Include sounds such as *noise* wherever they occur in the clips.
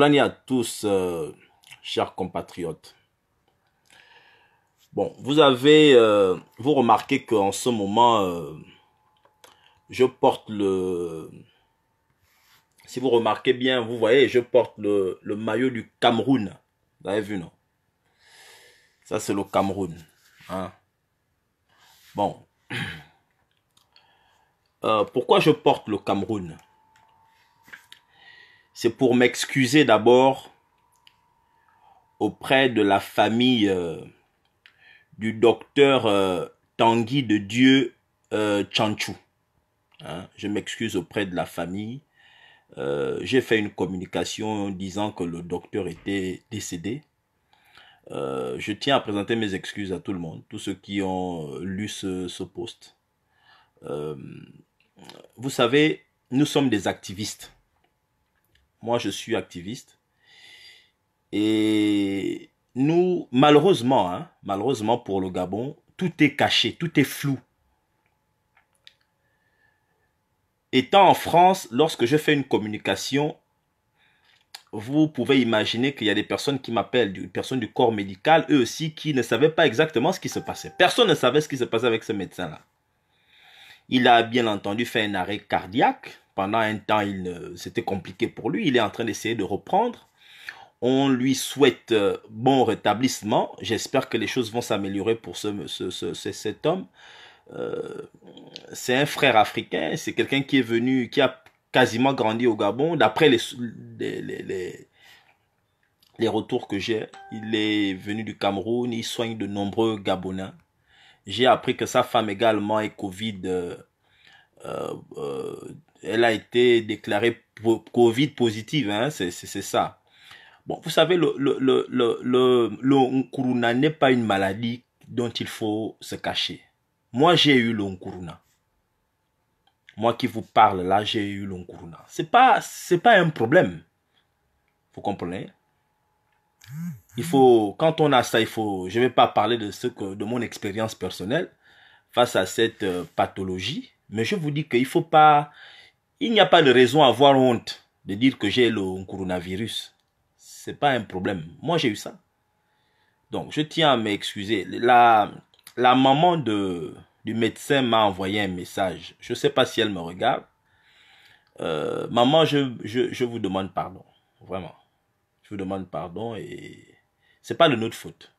année à tous, euh, chers compatriotes. Bon, vous avez, euh, vous remarquez qu'en ce moment, euh, je porte le, si vous remarquez bien, vous voyez, je porte le, maillot du Cameroun. Vous avez vu, non Ça, c'est le Cameroun. Hein. Bon. *clears throat* pourquoi je porte le Cameroun c'est pour m'excuser d'abord auprès de la famille euh, du docteur euh, Tanguy de Dieu euh, hein, je m'excuse auprès de la famille. J'ai fait une communication disant que le docteur était décédé. je tiens à présenter mes excuses à tout le monde, tous ceux qui ont lu ce, post. vous savez, nous sommes des activistes. Moi, je suis activiste. Et nous, malheureusement, hein, malheureusement pour le Gabon, tout est caché, tout est flou. Étant en France, lorsque je fais une communication, vous pouvez imaginer qu'il y a des personnes qui m'appellent, des personnes du corps médical, eux aussi, qui ne savaient pas exactement ce qui se passait. Personne ne savait ce qui se passait avec ce médecin-là. Il a bien entendu fait un arrêt cardiaque, pendant un temps, c'était compliqué pour lui. Il est en train d'essayer de reprendre. On lui souhaite euh, bon rétablissement. J'espère que les choses vont s'améliorer pour ce, cet homme. Euh, c'est un frère africain. C'est quelqu'un qui est venu, qui a quasiment grandi au Gabon. D'après les, les, retours que j'ai, il est venu du Cameroun. Il soigne de nombreux Gabonais. J'ai appris que sa femme également est Covid. Euh, elle a été déclarée Covid positive, hein, c'est ça. Bon, vous savez, le, le, le, le, le n'est pas une maladie dont il faut se cacher. Moi, j'ai eu le Nkuruna. Moi qui vous parle là, j'ai eu le Nkuruna. C'est pas, pas un problème. Vous comprenez? Il faut, quand on a ça, il faut, je vais pas parler de ce que, de mon expérience personnelle face à cette euh, pathologie, mais je vous dis qu'il ne faut pas, il n'y a pas de raison à avoir honte de dire que j'ai le coronavirus. Ce n'est pas un problème. Moi, j'ai eu ça. Donc, je tiens à m'excuser. La, la maman de, du médecin m'a envoyé un message. Je ne sais pas si elle me regarde. Euh, maman, je, vous demande pardon. Vraiment. Je vous demande pardon et c'est pas de notre faute.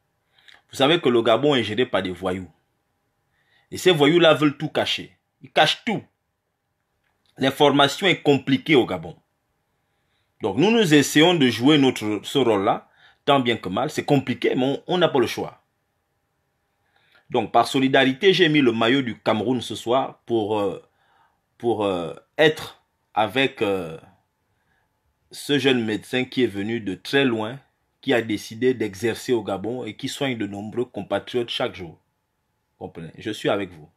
Vous savez que le Gabon est géré par des voyous. Et ces voyous-là veulent tout cacher. Ils cachent tout. L'information est compliquée au Gabon. Donc nous, nous essayons de jouer notre, ce rôle-là, tant bien que mal. C'est compliqué, mais on n'a pas le choix. Donc par solidarité, j'ai mis le maillot du Cameroun ce soir pour, euh, pour euh, être avec euh, ce jeune médecin qui est venu de très loin, qui a décidé d'exercer au Gabon et qui soigne de nombreux compatriotes chaque jour. Comprenez Je suis avec vous.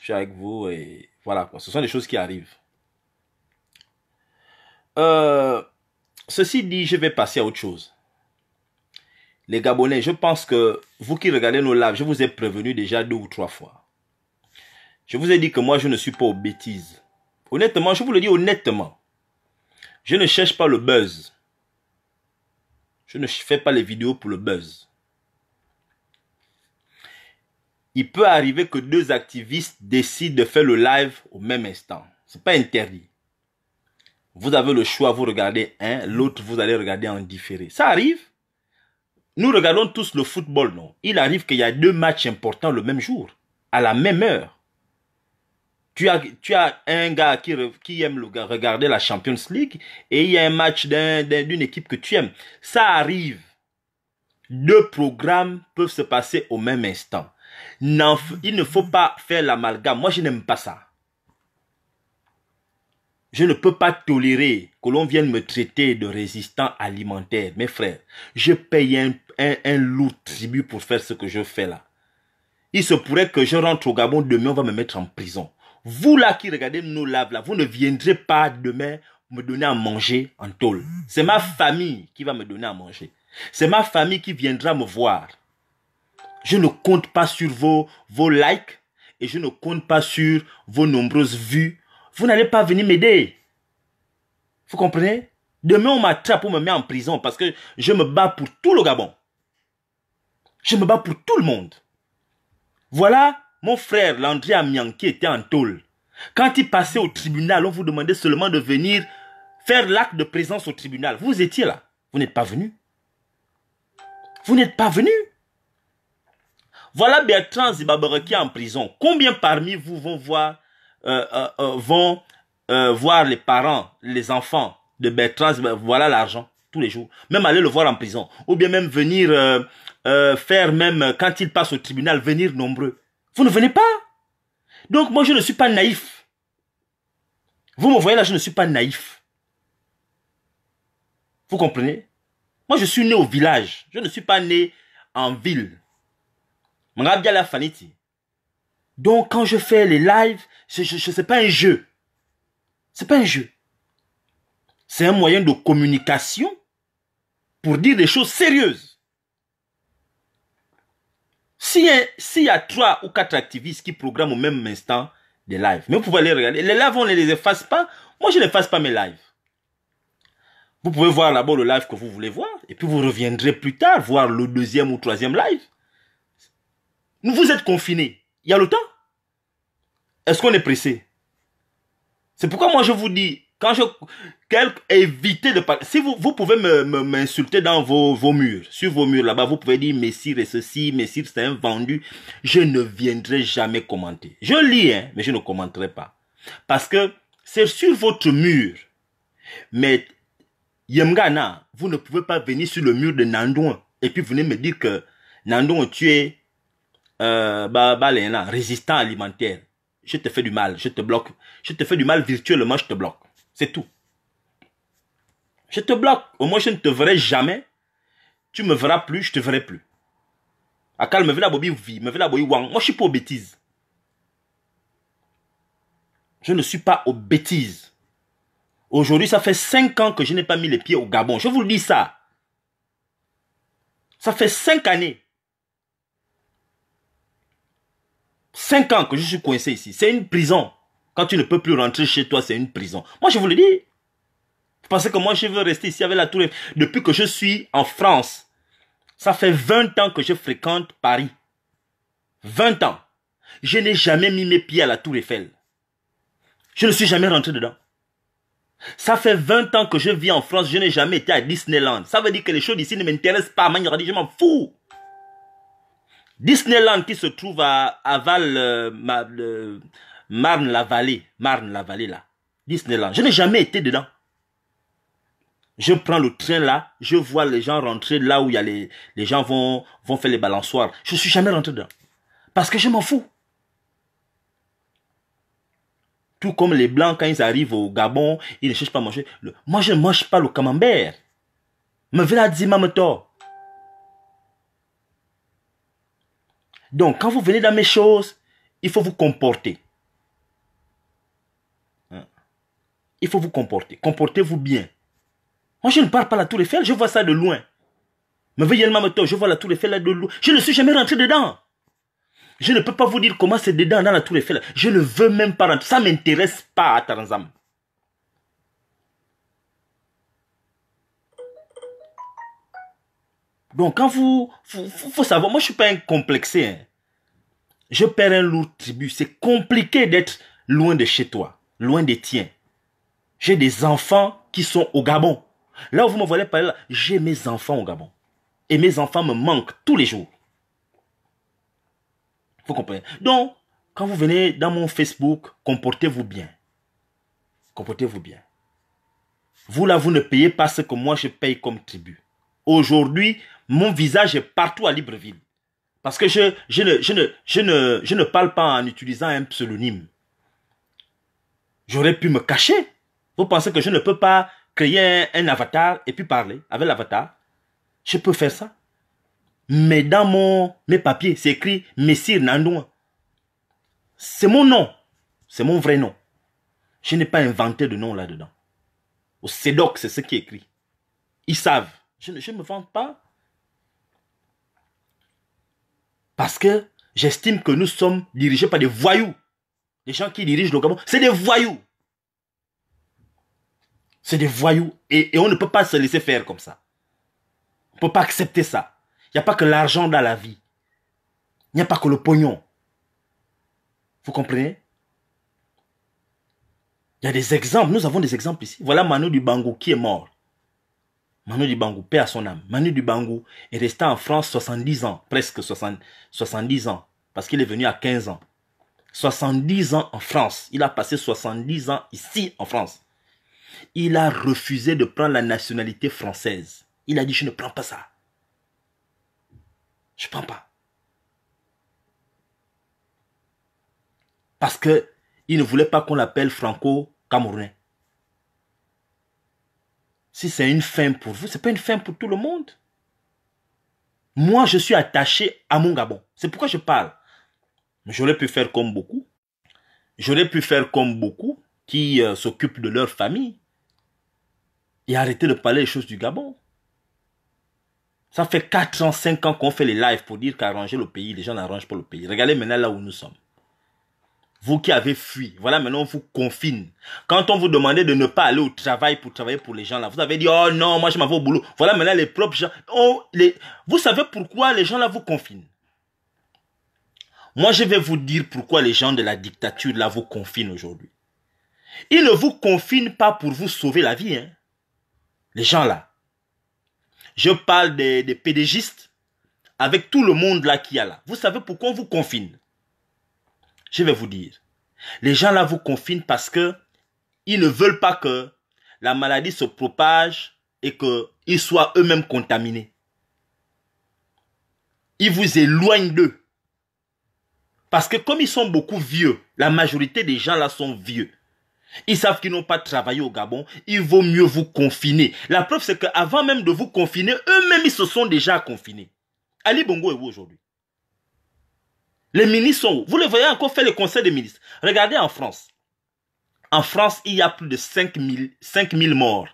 Je suis avec vous et voilà, ce sont des choses qui arrivent. Euh, ceci dit, je vais passer à autre chose. Les Gabonais, je pense que vous qui regardez nos lives, je vous ai prévenu déjà deux ou trois fois. Je vous ai dit que moi, je ne suis pas aux bêtises. Honnêtement, je vous le dis honnêtement. Je ne cherche pas le buzz. Je ne fais pas les vidéos pour le buzz il peut arriver que deux activistes décident de faire le live au même instant. C'est pas interdit. Vous avez le choix, vous regardez un, l'autre vous allez regarder en différé. Ça arrive. Nous regardons tous le football, non Il arrive qu'il y a deux matchs importants le même jour, à la même heure. Tu as, tu as un gars qui, aime regarder la Champions League et il y a un match d'une équipe que tu aimes. Ça arrive. Deux programmes peuvent se passer au même instant il ne faut pas faire l'amalgame. Moi, je n'aime pas ça. Je ne peux pas tolérer que l'on vienne me traiter de résistant alimentaire. Mes frères, je paye un, loup lourd tribut pour faire ce que je fais là. Il se pourrait que je rentre au Gabon, demain on va me mettre en prison. Vous là qui regardez nos laves là, vous ne viendrez pas demain me donner à manger en tôle. C'est ma famille qui va me donner à manger. C'est ma famille qui viendra me voir. Je ne compte pas sur vos, vos likes et je ne compte pas sur vos nombreuses vues. Vous n'allez pas venir m'aider. Vous comprenez Demain, on m'attrape pour me met en prison parce que je me bats pour tout le Gabon. Je me bats pour tout le monde. Voilà mon frère l'André Amian qui était en tôle. Quand il passait au tribunal, on vous demandait seulement de venir faire l'acte de présence au tribunal. Vous étiez là. Vous n'êtes pas venu. Vous n'êtes pas venu. Voilà Bertrand Zibabere qui est en prison. Combien parmi vous vont voir, euh, euh, euh, vont, voir les parents, les enfants de Bertrand Voilà l'argent tous les jours. Même aller le voir en prison. Ou bien même venir faire, même quand il passe au tribunal, venir nombreux. Vous ne venez pas. Donc moi, je ne suis pas naïf. Vous me voyez là, je ne suis pas naïf. Vous comprenez Moi, je suis né au village. Je ne suis pas né en ville. Donc quand je fais les lives, ce n'est pas un jeu. C'est pas un jeu. C'est un moyen de communication pour dire des choses sérieuses. S'il y, y a trois ou quatre activistes qui programment au même instant des lives, mais vous pouvez les regarder. Les lives, on ne les efface pas. Moi, je n'efface pas mes lives. Vous pouvez voir d'abord le live que vous voulez voir, et puis vous reviendrez plus tard voir le deuxième ou troisième live. Vous êtes confinés. Il y a le temps. Est-ce qu'on est pressé C'est pourquoi moi je vous dis, quand je... évitez de Si vous, vous pouvez m'insulter dans vos, murs, sur vos murs là-bas, vous pouvez dire Messire et ceci, Messire c'est un vendu. Je ne viendrai jamais commenter. Je lis, hein, mais je ne commenterai pas. Parce que c'est sur votre mur. Mais Yemgana, vous ne pouvez pas venir sur le mur de Nandon et puis venez me dire que Nandon, tu es euh, bah, bah, là, résistant alimentaire. Je te fais du mal, je te bloque. Je te fais du mal virtuellement, je te bloque. C'est tout. Je te bloque. Au moins, je ne te verrai jamais. Tu me verras plus, je te verrai plus. Akal me la bobi vie, me la bobi wang. Moi, je suis pas aux bêtises. Je ne suis pas aux bêtises. Aujourd'hui, ça fait 5 ans que je n'ai pas mis les pieds au Gabon. Je vous le dis ça. Ça fait 5 années. Cinq ans que je suis coincé ici. C'est une prison. Quand tu ne peux plus rentrer chez toi, c'est une prison. Moi, je vous le dis. Vous pensez que moi, je veux rester ici avec la tour Eiffel. Depuis que je suis en France, ça fait 20 ans que je fréquente Paris. 20 ans. Je n'ai jamais mis mes pieds à la tour Eiffel. Je ne suis jamais rentré dedans. Ça fait 20 ans que je vis en France, je n'ai jamais été à Disneyland. Ça veut dire que les choses ici ne m'intéressent pas. je m'en fous. Disneyland qui se trouve à, à Val, euh, Marne-la-Vallée, Marne-la-Vallée là, Disneyland. Je n'ai jamais été dedans. Je prends le train là, je vois les gens rentrer là où il y a les, les gens vont, vont faire les balançoires. Je suis jamais rentré dedans. Parce que je m'en fous. Tout comme les blancs, quand ils arrivent au Gabon, ils ne cherchent pas à manger. Moi, je ne mange pas le camembert. Me à dit, maman Donc, quand vous venez dans mes choses, il faut vous comporter. Hein? Il faut vous comporter. Comportez-vous bien. Moi, je ne parle pas la tour Eiffel, je vois ça de loin. Mais veuillez le je vois la tour Eiffel là de loin. Je ne suis jamais rentré dedans. Je ne peux pas vous dire comment c'est dedans dans la tour Eiffel. Je ne veux même pas rentrer. Ça ne m'intéresse pas à Taranzam. Donc, quand vous, faut, faut savoir, moi, je suis pas un complexé. Hein. Je perds un lourd tribut. C'est compliqué d'être loin de chez toi, loin des tiens. J'ai des enfants qui sont au Gabon. Là où vous me voyez parler, j'ai mes enfants au Gabon. Et mes enfants me manquent tous les jours. Vous comprenez Donc, quand vous venez dans mon Facebook, comportez-vous bien. Comportez-vous bien. Vous là, vous ne payez pas ce que moi je paye comme tribut. Aujourd'hui, mon visage est partout à Libreville. Parce que je, ne, ne, je, ne, parle pas en utilisant un pseudonyme. J'aurais pu me cacher. Vous pensez que je ne peux pas créer un, avatar et puis parler avec l'avatar Je peux faire ça. Mais dans mes papiers, c'est écrit Messire Nandoua. C'est mon nom. C'est mon vrai nom. Je n'ai pas inventé de nom là-dedans. Au CEDOC, c'est ce qui est écrit. Ils savent. Je ne, me vante pas. Parce que j'estime que nous sommes dirigés par des voyous. Les gens qui dirigent le Gabon, c'est des voyous. C'est des voyous. Et, on ne peut pas se laisser faire comme ça. On ne peut pas accepter ça. Il n'y a pas que l'argent dans la vie. Il n'y a pas que le pognon. Vous comprenez Il y a des exemples. Nous avons des exemples ici. Voilà Manu Dubango qui est mort. Manu Dibangu, paix à son âme. Manu Dibangu est resté en France 70 ans, presque 70 ans, parce qu'il est venu à 15 ans. 70 ans en France. Il a passé 70 ans ici en France. Il a refusé de prendre la nationalité française. Il a dit, je ne prends pas ça. Je ne prends pas. Parce que il ne voulait pas qu'on l'appelle franco-camerounais si c'est une fin pour vous, c'est pas une fin pour tout le monde. Moi, je suis attaché à mon Gabon. C'est pourquoi je parle. J'aurais pu faire comme beaucoup. J'aurais pu faire comme beaucoup qui euh, s'occupent de leur famille et arrêter de parler des choses du Gabon. Ça fait 4 ans, 5 ans qu'on fait les lives pour dire qu'arranger le pays, les gens n'arrangent pas le pays. Regardez maintenant là où nous sommes vous qui avez fui, voilà maintenant on vous confine. Quand on vous demandait de ne pas aller au travail pour travailler pour les gens là, vous avez dit oh non, moi je m'en vais au boulot. Voilà maintenant les propres gens. Vous savez pourquoi les gens là vous confinent Moi je vais vous dire pourquoi les gens de la dictature là vous confinent aujourd'hui. Ils ne vous confinent pas pour vous sauver la vie. Hein? Les gens là. Je parle des, des pédégistes avec tout le monde là qui y a là. Vous savez pourquoi on vous confine je vais vous dire. Les gens là vous confinent parce que ils ne veulent pas que la maladie se propage et qu'ils soient eux-mêmes contaminés. Ils vous éloignent d'eux. Parce que comme ils sont beaucoup vieux, la majorité des gens là sont vieux. Ils savent qu'ils n'ont pas travaillé au Gabon. Il vaut mieux vous confiner. La preuve, c'est qu'avant même de vous confiner, eux-mêmes, ils se sont déjà confinés. Ali Bongo est où aujourd'hui les ministres sont où Vous le voyez encore faire le conseil des ministres. Regardez en France. En France, il y a plus de 5000 000 morts.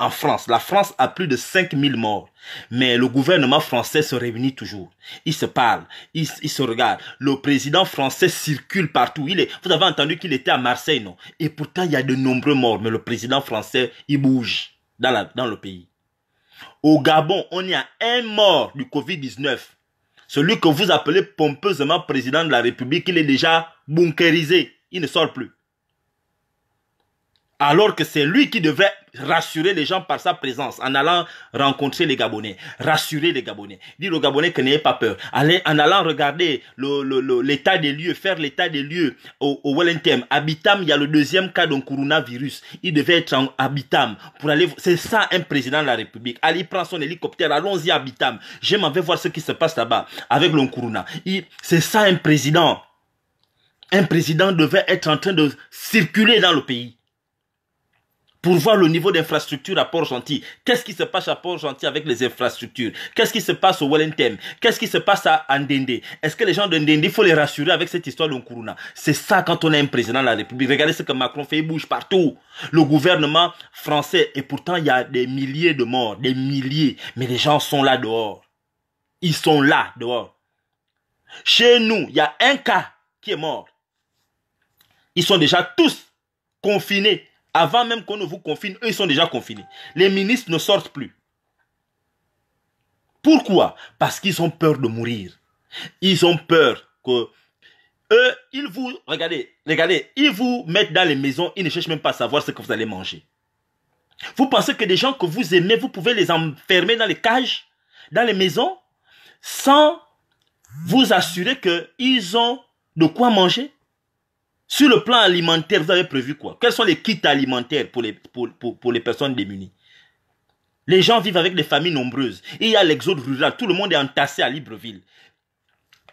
En France, la France a plus de 5000 morts. Mais le gouvernement français se réunit toujours. Il se parle, il, se regarde. Le président français circule partout. Il est, vous avez entendu qu'il était à Marseille, non Et pourtant, il y a de nombreux morts. Mais le président français, il bouge dans, dans le pays. Au Gabon, on y a un mort du Covid-19. Celui que vous appelez pompeusement président de la République, il est déjà bunkerisé. Il ne sort plus. Alors que c'est lui qui devrait rassurer les gens par sa présence, en allant rencontrer les Gabonais, rassurer les Gabonais, dire aux Gabonais que n'ayez pas peur, Allez, en allant regarder l'état des lieux, faire l'état des lieux au, au Wellington, Habitam, il y a le deuxième cas d'un coronavirus, il devait être en Habitam pour aller, c'est ça un président de la République, allez, prend son hélicoptère, allons-y à Habitam, je m'en vais voir ce qui se passe là-bas avec il C'est ça un président. Un président devait être en train de circuler dans le pays pour voir le niveau d'infrastructure à Port-Gentil. Qu'est-ce qui se passe à Port-Gentil avec les infrastructures Qu'est-ce qui se passe au Wellington Qu'est-ce qui se passe à Ndende Est-ce que les gens de Ndende, il faut les rassurer avec cette histoire de Nkuruna C'est ça quand on a un président de la République. Regardez ce que Macron fait, il bouge partout. Le gouvernement français, et pourtant il y a des milliers de morts, des milliers, mais les gens sont là dehors. Ils sont là dehors. Chez nous, il y a un cas qui est mort. Ils sont déjà tous confinés avant même qu'on ne vous confine, eux, ils sont déjà confinés. Les ministres ne sortent plus. Pourquoi Parce qu'ils ont peur de mourir. Ils ont peur que eux, ils vous, regardez, regardez, ils vous mettent dans les maisons, ils ne cherchent même pas à savoir ce que vous allez manger. Vous pensez que des gens que vous aimez, vous pouvez les enfermer dans les cages, dans les maisons, sans vous assurer qu'ils ont de quoi manger sur le plan alimentaire, vous avez prévu quoi Quels sont les kits alimentaires pour les, pour, les personnes démunies Les gens vivent avec des familles nombreuses. Il y a l'exode rural. Tout le monde est entassé à Libreville.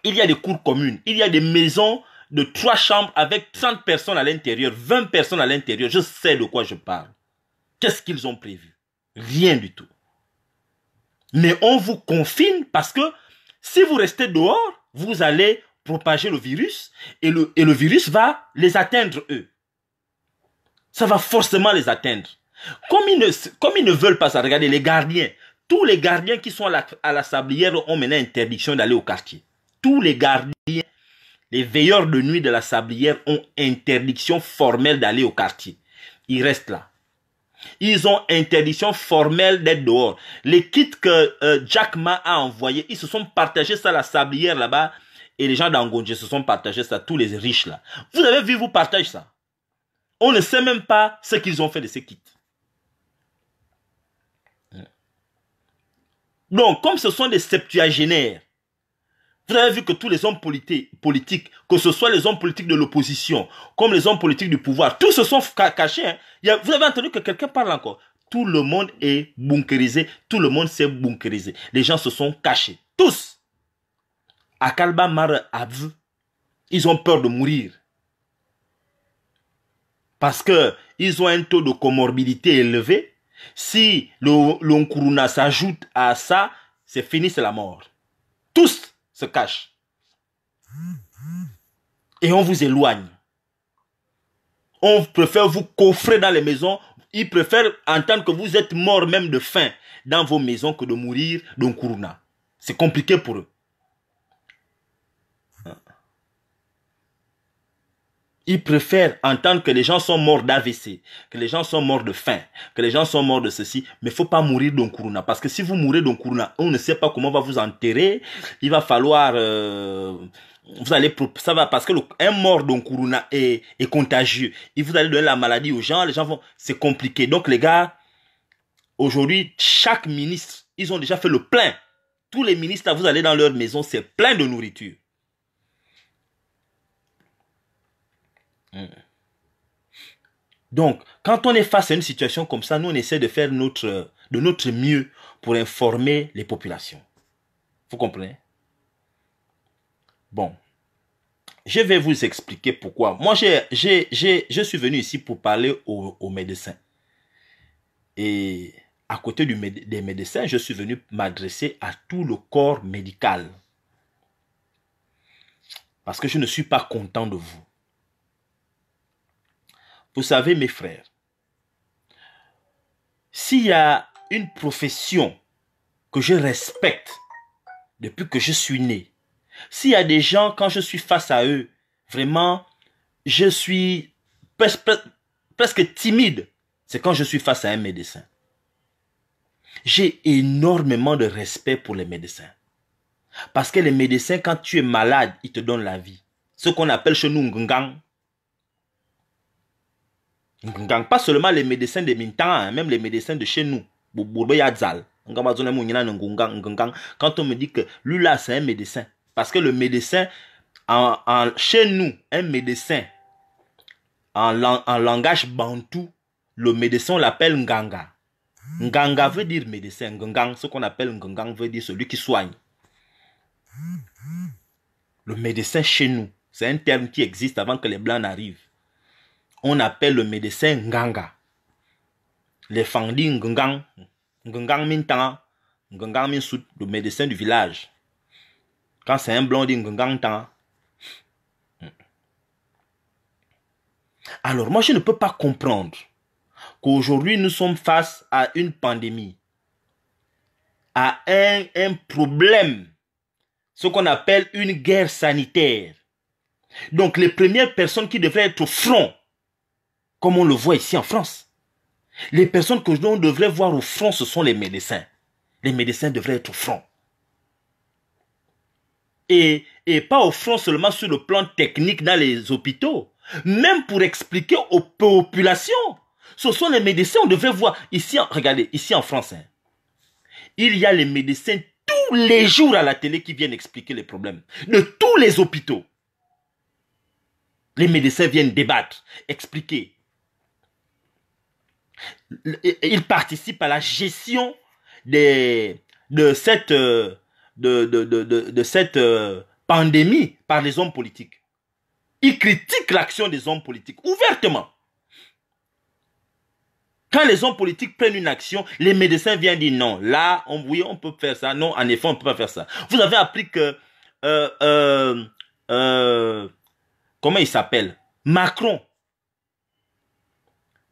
Il y a des cours communes. Il y a des maisons de trois chambres avec 30 personnes à l'intérieur, 20 personnes à l'intérieur. Je sais de quoi je parle. Qu'est-ce qu'ils ont prévu Rien du tout. Mais on vous confine parce que si vous restez dehors, vous allez propager le virus et le, et le virus va les atteindre eux. Ça va forcément les atteindre. Comme ils ne, comme ils ne veulent pas ça, regardez, les gardiens, tous les gardiens qui sont à la, à la sablière ont maintenant interdiction d'aller au quartier. Tous les gardiens, les veilleurs de nuit de la sablière ont interdiction formelle d'aller au quartier. Ils restent là. Ils ont interdiction formelle d'être dehors. Les kits que euh, Jack Ma a envoyés, ils se sont partagés ça à la sablière là-bas et les gens d'Angonje se sont partagés ça, tous les riches là. Vous avez vu, vous partagez ça. On ne sait même pas ce qu'ils ont fait de ces kits. Donc, comme ce sont des septuagénaires, vous avez vu que tous les hommes politiques, que ce soit les hommes politiques de l'opposition, comme les hommes politiques du pouvoir, tous se sont cachés. Hein. Il y a, vous avez entendu que quelqu'un parle encore. Tout le monde est bunkerisé, tout le monde s'est bunkerisé. Les gens se sont cachés, tous à Kalba Mara ils ont peur de mourir. Parce que ils ont un taux de comorbidité élevé. Si l'onkuruna s'ajoute à ça, c'est fini, c'est la mort. Tous se cachent. Et on vous éloigne. On préfère vous coffrer dans les maisons. Ils préfèrent entendre que vous êtes mort même de faim dans vos maisons que de mourir d'onkuruna. C'est compliqué pour eux. Ils préfèrent entendre que les gens sont morts d'AVC, que les gens sont morts de faim, que les gens sont morts de ceci. Mais faut pas mourir d'Onkuruna. Parce que si vous mourrez d'Onkuruna, on ne sait pas comment on va vous enterrer. Il va falloir... Euh, vous allez ça va parce que un mort d'Onkuruna est, est contagieux il vous allez donner la maladie aux gens les gens vont c'est compliqué donc les gars aujourd'hui chaque ministre ils ont déjà fait le plein tous les ministres vous allez dans leur maison c'est plein de nourriture Donc, quand on est face à une situation comme ça, nous, on essaie de faire notre, de notre mieux pour informer les populations. Vous comprenez Bon. Je vais vous expliquer pourquoi. Moi, je suis venu ici pour parler aux, médecins. Et à côté des médecins, je suis venu m'adresser à tout le corps médical. Parce que je ne suis pas content de vous. Vous savez, mes frères, s'il y a une profession que je respecte depuis que je suis né, s'il y a des gens, quand je suis face à eux, vraiment, je suis presque timide, c'est quand je suis face à un médecin. J'ai énormément de respect pour les médecins. Parce que les médecins, quand tu es malade, ils te donnent la vie. Ce qu'on appelle chez nous pas seulement les médecins de Mintan, hein, même les médecins de chez nous. Quand on me dit que lui là, c'est un médecin. Parce que le médecin, en, chez nous, un médecin, en, langage bantou, le médecin, on l'appelle Nganga. Nganga veut dire médecin. ce qu'on appelle Nganga veut dire celui qui soigne. Le médecin chez nous, c'est un terme qui existe avant que les Blancs n'arrivent on appelle le médecin Nganga. Les Fandi Ngang, Nganga. Mintang, Nganga Minsout, le médecin du village. Quand c'est un blond, dit Alors moi, je ne peux pas comprendre qu'aujourd'hui, nous sommes face à une pandémie, à un, un problème, ce qu'on appelle une guerre sanitaire. Donc les premières personnes qui devraient être au front comme on le voit ici en France. Les personnes que l'on devrait voir au front, ce sont les médecins. Les médecins devraient être au front. Et, et pas au front seulement sur le plan technique dans les hôpitaux, même pour expliquer aux populations. Ce sont les médecins, on devrait voir ici, regardez, ici en France. Hein. il y a les médecins tous les jours à la télé qui viennent expliquer les problèmes de tous les hôpitaux. Les médecins viennent débattre, expliquer, il participe à la gestion de cette, euh, de, cette euh, pandémie par les hommes politiques. Il critique l'action des hommes politiques ouvertement. Quand les hommes politiques prennent une action, les médecins viennent dire non, là, on, oui, on peut faire ça, non, en effet, on ne peut pas faire ça. Vous avez appris que, euh, comment il s'appelle Macron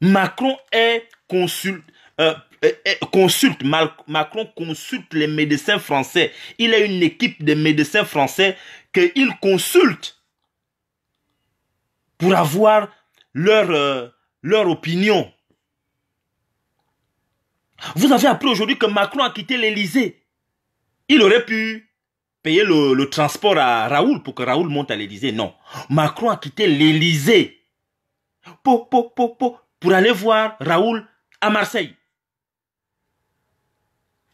Macron est euh, consulte, Macron consulte les médecins français. Il a une équipe de médecins français qu'il consulte pour avoir leur, euh, leur opinion. Vous avez appris aujourd'hui que Macron a quitté l'Elysée. Il aurait pu payer le, transport à Raoul pour que Raoul monte à l'Elysée. Non. Macron a quitté l'Élysée. Po, pour aller voir Raoul à Marseille.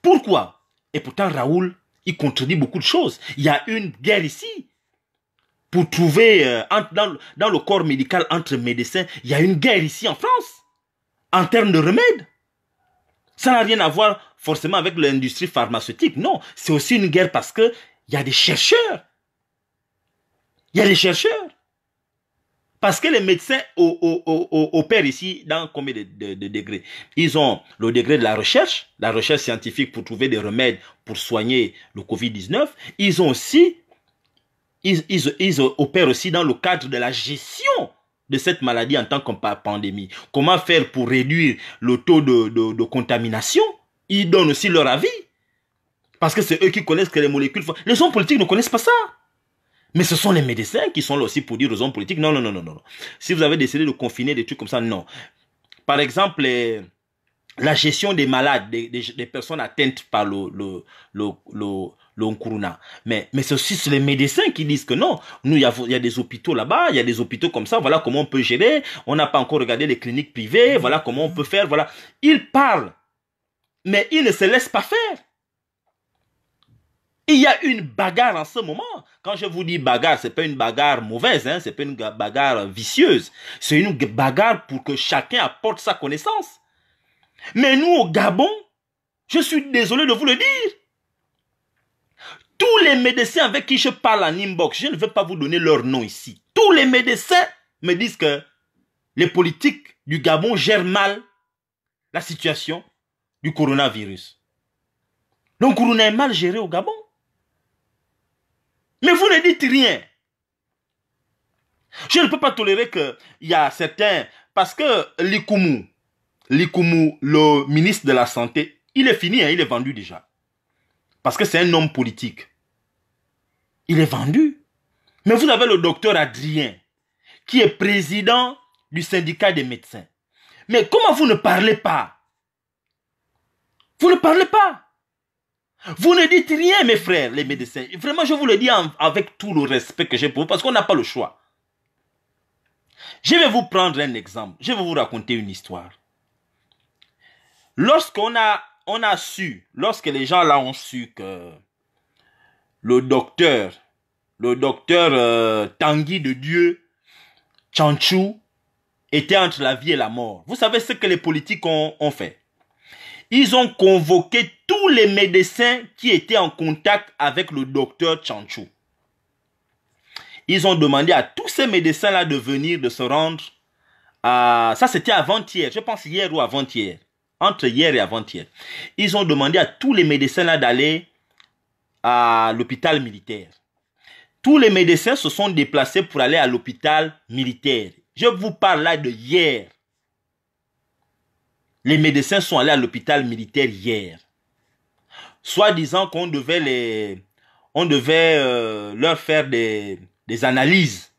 Pourquoi Et pourtant, Raoul, il contredit beaucoup de choses. Il y a une guerre ici. Pour trouver, euh, dans, le corps médical entre médecins, il y a une guerre ici en France, en termes de remèdes. Ça n'a rien à voir forcément avec l'industrie pharmaceutique. Non, c'est aussi une guerre parce que il y a des chercheurs. Il y a des chercheurs. Parce que les médecins opèrent ici dans combien de, de, degrés Ils ont le degré de la recherche, la recherche scientifique pour trouver des remèdes pour soigner le Covid-19. Ils ont aussi, ils, ils, opèrent aussi dans le cadre de la gestion de cette maladie en tant que pandémie. Comment faire pour réduire le taux de, de, de contamination Ils donnent aussi leur avis. Parce que c'est eux qui connaissent que les molécules... Les hommes politiques ne connaissent pas ça. Mais ce sont les médecins qui sont là aussi pour dire aux hommes politiques, non, non, non, non, non. Si vous avez décidé de confiner des trucs comme ça, non. Par exemple, la gestion des malades, des, personnes atteintes par le, le, le, le, le Mais, mais c'est aussi les médecins qui disent que non, nous, il y a, y a, des hôpitaux là-bas, il y a des hôpitaux comme ça, voilà comment on peut gérer, on n'a pas encore regardé les cliniques privées, voilà comment on peut faire, voilà. Ils parlent, mais ils ne se laissent pas faire. Il y a une bagarre en ce moment. Quand je vous dis bagarre, ce n'est pas une bagarre mauvaise, hein, Ce n'est pas une bagarre vicieuse. C'est une bagarre pour que chacun apporte sa connaissance. Mais nous, au Gabon, je suis désolé de vous le dire. Tous les médecins avec qui je parle en inbox, je ne veux pas vous donner leur nom ici. Tous les médecins me disent que les politiques du Gabon gèrent mal la situation du coronavirus. Donc, le coronavirus est mal géré au Gabon. Mais vous ne dites rien. Je ne peux pas tolérer qu'il y a certains... Parce que Likumu, Likumu, le ministre de la Santé, il est fini, hein, il est vendu déjà. Parce que c'est un homme politique. Il est vendu. Mais vous avez le docteur Adrien, qui est président du syndicat des médecins. Mais comment vous ne parlez pas Vous ne parlez pas. Vous ne dites rien, mes frères, les médecins. Vraiment, je vous le dis avec tout le respect que j'ai pour vous, parce qu'on n'a pas le choix. Je vais vous prendre un exemple. Je vais vous raconter une histoire. Lorsqu'on a, on a su, lorsque les gens là ont su que le docteur, le docteur euh, Tanguy de Dieu, Chanchou, était entre la vie et la mort. Vous savez ce que les politiques ont, ont fait. Ils ont convoqué les médecins qui étaient en contact avec le docteur Chanchou. Ils ont demandé à tous ces médecins-là de venir, de se rendre à... Ça, c'était avant-hier, je pense hier ou avant-hier. Entre hier et avant-hier. Ils ont demandé à tous les médecins-là d'aller à l'hôpital militaire. Tous les médecins se sont déplacés pour aller à l'hôpital militaire. Je vous parle là de hier. Les médecins sont allés à l'hôpital militaire hier soi-disant qu'on devait les, on devait euh, leur faire des, des analyses,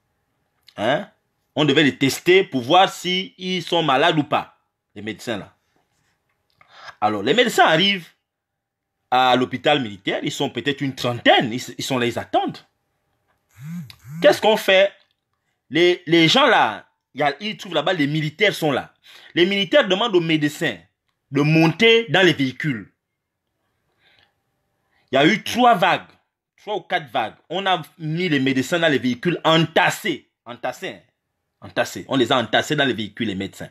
hein? On devait les tester pour voir s'ils ils sont malades ou pas, les médecins là. Alors, les médecins arrivent à l'hôpital militaire, ils sont peut-être une trentaine, ils, sont là, ils attendent. Qu'est-ce qu'on fait les, les, gens là, ils trouvent là-bas, les militaires sont là. Les militaires demandent aux médecins de monter dans les véhicules. Il y a eu trois vagues, trois ou quatre vagues. On a mis les médecins dans les véhicules entassés, entassés, hein. entassés. On les a entassés dans les véhicules, les médecins.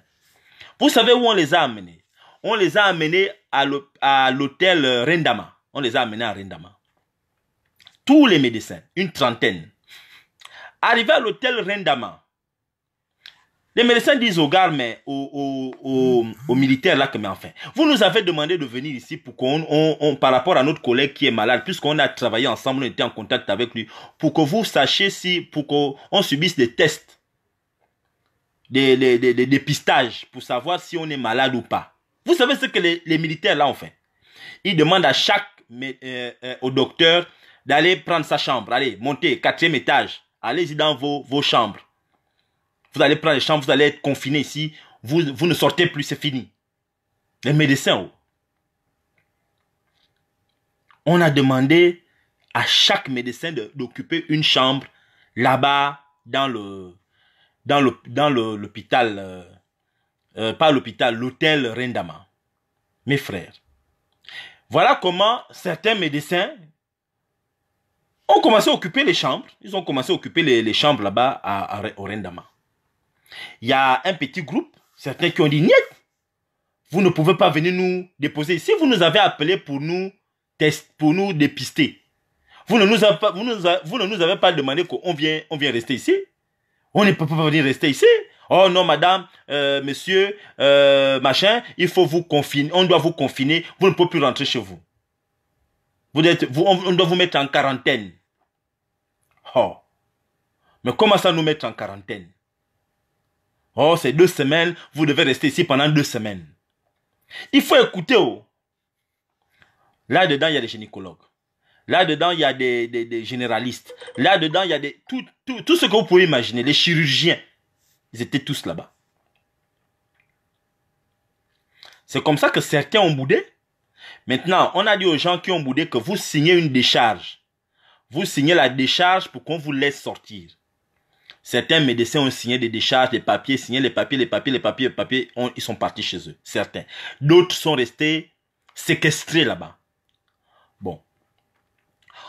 Vous savez où on les a amenés On les a amenés à l'hôtel euh, Rendama. On les a amenés à Rendama. Tous les médecins, une trentaine. Arrivé à l'hôtel Rendama, les médecins disent aux garde mais aux, militaires là que mais enfin, vous nous avez demandé de venir ici pour qu'on, par rapport à notre collègue qui est malade, puisqu'on a travaillé ensemble, on était en contact avec lui, pour que vous sachiez si, pour qu'on subisse des tests, des, des, dépistages pour savoir si on est malade ou pas. Vous savez ce que les, militaires là ont fait Ils demandent à chaque euh, euh, au docteur d'aller prendre sa chambre, allez montez quatrième étage, allez-y dans vos chambres vous allez prendre les chambres, vous allez être confiné ici, vous, ne sortez plus, c'est fini. Les médecins, oh. on a demandé à chaque médecin d'occuper une chambre là-bas dans le dans le dans l'hôpital euh, euh, pas l'hôpital l'hôtel Rendama mes frères voilà comment certains médecins ont commencé à occuper les chambres ils ont commencé à occuper les, chambres là-bas à, au Rendama il y a un petit groupe, certains qui ont dit, niet, vous ne pouvez pas venir nous déposer. Si vous nous avez appelé pour nous, test, pour nous dépister, vous ne nous avez pas, vous, avez pas demandé qu'on vient, on vient rester ici. On ne peut pas venir rester ici. Oh non, madame, euh, monsieur, euh, machin, il faut vous confiner, on doit vous confiner, vous ne pouvez plus rentrer chez vous. Vous vous, on doit vous mettre en quarantaine. Oh. Mais comment ça nous mettre en quarantaine Oh, c'est deux semaines, vous devez rester ici pendant deux semaines. Il faut écouter. Oh. Là-dedans, il y a des gynécologues. Là-dedans, il y a des, des, généralistes. Là-dedans, il y a des, tout, tout, tout ce que vous pouvez imaginer, les chirurgiens. Ils étaient tous là-bas. C'est comme ça que certains ont boudé. Maintenant, on a dit aux gens qui ont boudé que vous signez une décharge. Vous signez la décharge pour qu'on vous laisse sortir. Certains médecins ont signé des décharges, des papiers, signé les papiers, les papiers, les papiers, les papiers, ils sont partis chez eux, certains. D'autres sont restés séquestrés là-bas. Bon.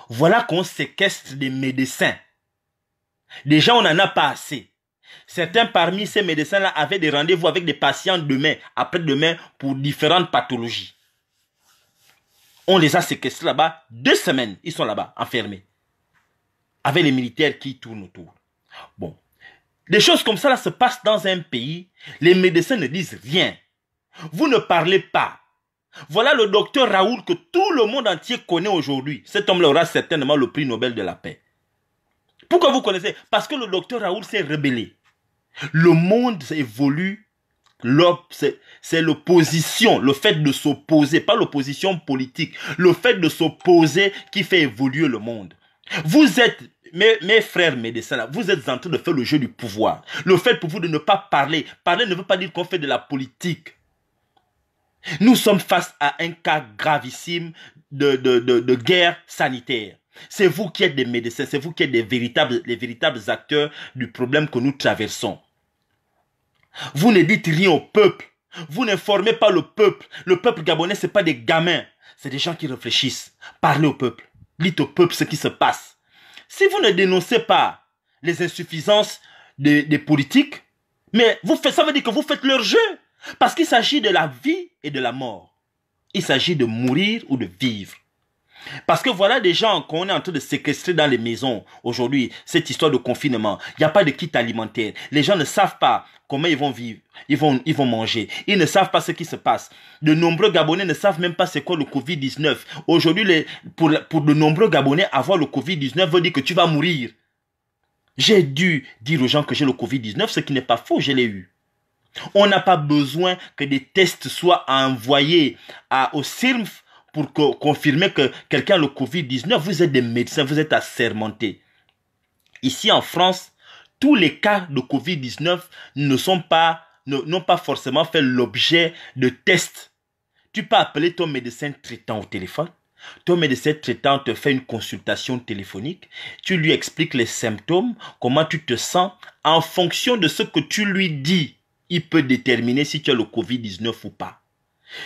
Voilà qu'on séquestre des médecins. Déjà, on n'en a pas assez. Certains parmi ces médecins-là avaient des rendez-vous avec des patients demain, après-demain, pour différentes pathologies. On les a séquestrés là-bas deux semaines. Ils sont là-bas, enfermés. Avec les militaires qui tournent autour. Bon, des choses comme ça se passent dans un pays, les médecins ne disent rien. Vous ne parlez pas. Voilà le docteur Raoul que tout le monde entier connaît aujourd'hui. Cet homme-là aura certainement le prix Nobel de la paix. Pourquoi vous connaissez Parce que le docteur Raoul s'est rebellé. Le monde évolue. C'est l'opposition, le fait de s'opposer, pas l'opposition politique, le fait de s'opposer qui fait évoluer le monde. Vous êtes mes, frères médecins, vous êtes en train de faire le jeu du pouvoir. Le fait pour vous de ne pas parler. Parler ne veut pas dire qu'on fait de la politique. Nous sommes face à un cas gravissime de, guerre sanitaire. C'est vous qui êtes des médecins, c'est vous qui êtes des véritables, les véritables acteurs du problème que nous traversons. Vous ne dites rien au peuple. Vous n'informez pas le peuple. Le peuple gabonais, ce n'est pas des gamins. C'est des gens qui réfléchissent. Parlez au peuple. Dites au peuple ce qui se passe. Si vous ne dénoncez pas les insuffisances des, politiques, mais vous faites, ça veut dire que vous faites leur jeu. Parce qu'il s'agit de la vie et de la mort. Il s'agit de mourir ou de vivre. Parce que voilà des gens qu'on est en train de séquestrer dans les maisons aujourd'hui, cette histoire de confinement. Il n'y a pas de kit alimentaire. Les gens ne savent pas comment ils vont vivre, ils vont, ils vont manger. Ils ne savent pas ce qui se passe. De nombreux Gabonais ne savent même pas c'est quoi le Covid-19. Aujourd'hui, pour, pour de nombreux Gabonais, avoir le Covid-19 veut dire que tu vas mourir. J'ai dû dire aux gens que j'ai le Covid-19, ce qui n'est pas faux, je l'ai eu. On n'a pas besoin que des tests soient envoyés à, au CIRMF pour confirmer que quelqu'un a le Covid-19, vous êtes des médecins, vous êtes assermentés. Ici en France, tous les cas de Covid-19 ne sont pas, n'ont pas forcément fait l'objet de tests. Tu peux appeler ton médecin traitant au téléphone. Ton médecin traitant te fait une consultation téléphonique. Tu lui expliques les symptômes, comment tu te sens. En fonction de ce que tu lui dis, il peut déterminer si tu as le Covid-19 ou pas.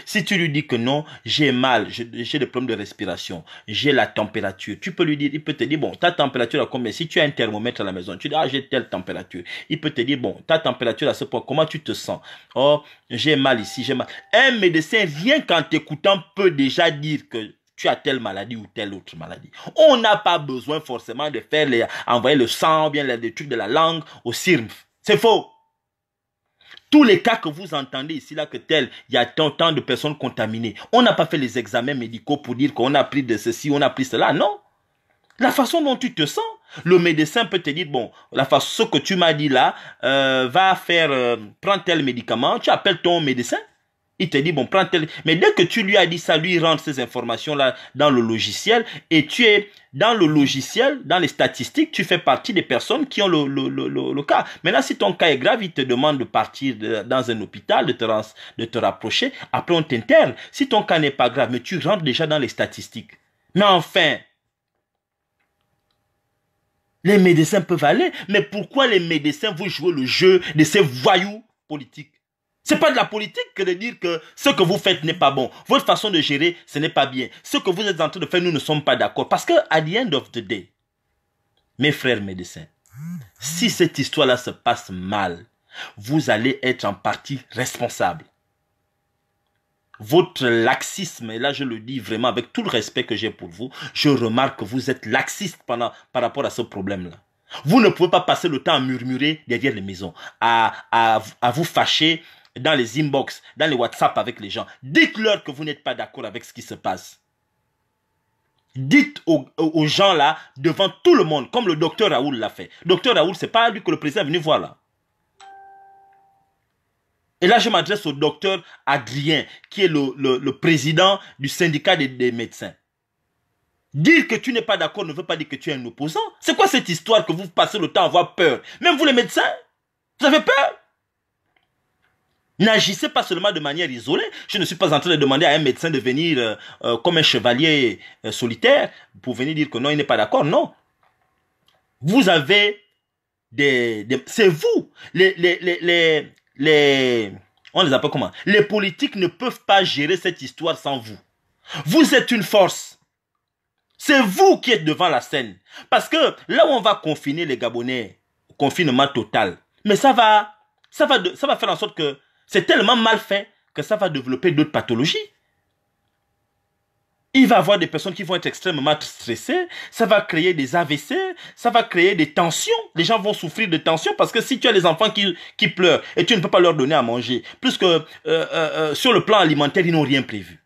Si tu lui dis que non, j'ai mal, j'ai des problèmes de respiration, j'ai la température, tu peux lui dire, il peut te dire, bon, ta température à combien Si tu as un thermomètre à la maison, tu dis, ah, j'ai telle température. Il peut te dire, bon, ta température à ce point, comment tu te sens Oh, j'ai mal ici, j'ai mal. Un médecin vient qu'en t'écoutant peut déjà dire que tu as telle maladie ou telle autre maladie. On n'a pas besoin forcément de faire les, envoyer le sang, bien les, les trucs de la langue au CIRMF. C'est faux. Tous les cas que vous entendez ici, là, que tel, il y a tant, tant de personnes contaminées. On n'a pas fait les examens médicaux pour dire qu'on a pris de ceci, on a pris cela. Non. La façon dont tu te sens, le médecin peut te dire, bon, la façon ce que tu m'as dit là, euh, va faire, euh, prends tel médicament, tu appelles ton médecin. Il te dit, bon, prends tel. Mais dès que tu lui as dit ça, lui rentre ces informations-là dans le logiciel et tu es dans le logiciel, dans les statistiques, tu fais partie des personnes qui ont le, le, le, le, cas. Maintenant, si ton cas est grave, il te demande de partir dans un hôpital, de te, de te rapprocher. Après, on t'interne. Si ton cas n'est pas grave, mais tu rentres déjà dans les statistiques. Mais enfin, les médecins peuvent aller. Mais pourquoi les médecins vont jouer le jeu de ces voyous politiques c'est pas de la politique que de dire que ce que vous faites n'est pas bon. Votre façon de gérer, ce n'est pas bien. Ce que vous êtes en train de faire, nous ne sommes pas d'accord. Parce que, à the end of the day, mes frères médecins, si cette histoire-là se passe mal, vous allez être en partie responsable. Votre laxisme, et là je le dis vraiment avec tout le respect que j'ai pour vous, je remarque que vous êtes laxiste par rapport à ce problème-là. Vous ne pouvez pas passer le temps à murmurer derrière les maisons, à vous fâcher dans les inbox, dans les WhatsApp avec les gens. Dites-leur que vous n'êtes pas d'accord avec ce qui se passe. Dites aux, gens là, devant tout le monde, comme le docteur Raoul l'a fait. Docteur Raoul, c'est pas lui que le président est venu voir là. Et là, je m'adresse au docteur Adrien, qui est le, président du syndicat des médecins. Dire que tu n'es pas d'accord ne veut pas dire que tu es un opposant. C'est quoi cette histoire que vous passez le temps à avoir peur Même vous les médecins, vous avez peur N'agissez pas seulement de manière isolée. Je ne suis pas en train de demander à un médecin de venir euh, euh, comme un chevalier euh, solitaire pour venir dire que non, il n'est pas d'accord. Non. Vous avez des... c'est vous. Les, les, les, On les appelle comment Les politiques ne peuvent pas gérer cette histoire sans vous. Vous êtes une force. C'est vous qui êtes devant la scène. Parce que là où on va confiner les Gabonais, confinement total, mais ça va, ça va, ça va faire en sorte que c'est tellement mal fait que ça va développer d'autres pathologies. Il va y avoir des personnes qui vont être extrêmement stressées, ça va créer des AVC, ça va créer des tensions. Les gens vont souffrir de tensions parce que si tu as les enfants qui, pleurent et tu ne peux pas leur donner à manger, plus que euh, euh, euh, sur le plan alimentaire, ils n'ont rien prévu.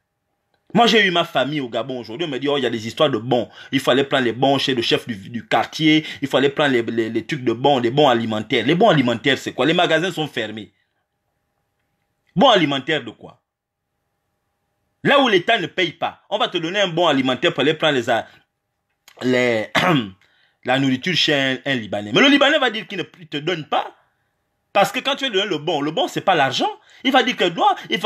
Moi, j'ai eu ma famille au Gabon aujourd'hui. On m'a dit, oh, il y a des histoires de bons. Il fallait prendre les bons chez le chef du, quartier. Il fallait prendre les, les, trucs de bons, les bons alimentaires. Les bons alimentaires, c'est quoi Les magasins sont fermés. Bon alimentaire de quoi Là où l'État ne paye pas, on va te donner un bon alimentaire pour aller prendre les, les *clears throat* la nourriture chez un, Libanais. Mais le Libanais va dire qu'il ne te donne pas. Parce que quand tu lui donnes le bon, le bon, n'est pas l'argent. Il va dire que doit, il,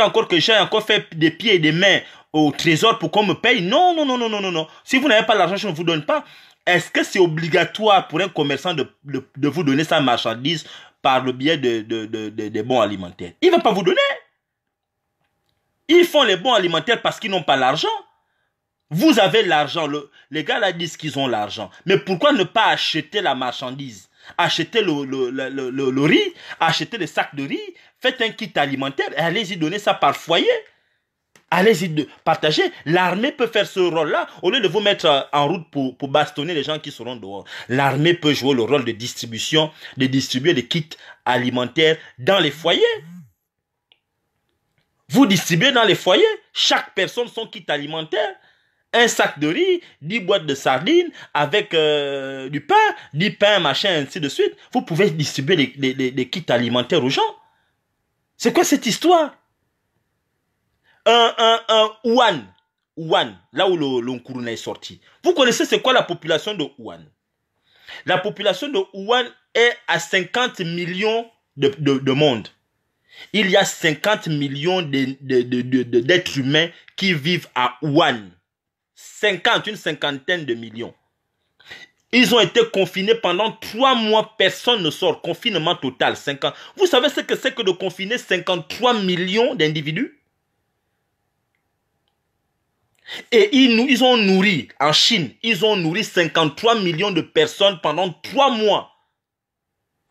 encore que j'aille encore faire des pieds et des mains au trésor pour qu'on me paye. Non, non, non, non, non, non, Si vous n'avez pas l'argent, je ne vous donne pas. Est-ce que c'est obligatoire pour un commerçant de vous donner sa marchandise par le biais des de, bons alimentaires. Il ne va pas vous donner. Ils font les bons alimentaires parce qu'ils n'ont pas l'argent. Vous avez l'argent. les gars là disent qu'ils ont l'argent. Mais pourquoi ne pas acheter la marchandise Acheter le, riz, acheter les sacs de riz, faites un kit alimentaire et allez-y donner ça par foyer. Allez-y partager. L'armée peut faire ce rôle-là. Au lieu de vous mettre euh, en route pour, bastonner les gens qui seront dehors, l'armée peut jouer le rôle de distribution, de distribuer des kits alimentaires dans les foyers. Vous distribuez dans les foyers. Chaque personne son kit alimentaire. Un sac de riz, 10 boîtes de sardines avec euh, du pain, 10 pains, machin, ainsi de suite. Vous pouvez distribuer des kits alimentaires aux gens. C'est quoi cette histoire un, un, un Wuhan, Wuhan, là où le, est sorti. Vous connaissez c'est quoi la population de Wuhan La population de Wuhan est à 50 millions de, de, monde. Il y a 50 millions d'êtres humains qui vivent à Wuhan. 50, une cinquantaine de millions. Ils ont été confinés pendant trois mois. Personne ne sort. Confinement total, 50. Vous savez ce que c'est que de confiner 53 millions d'individus et ils, ils ont nourri, en Chine, ils ont nourri 53 millions de personnes pendant trois mois.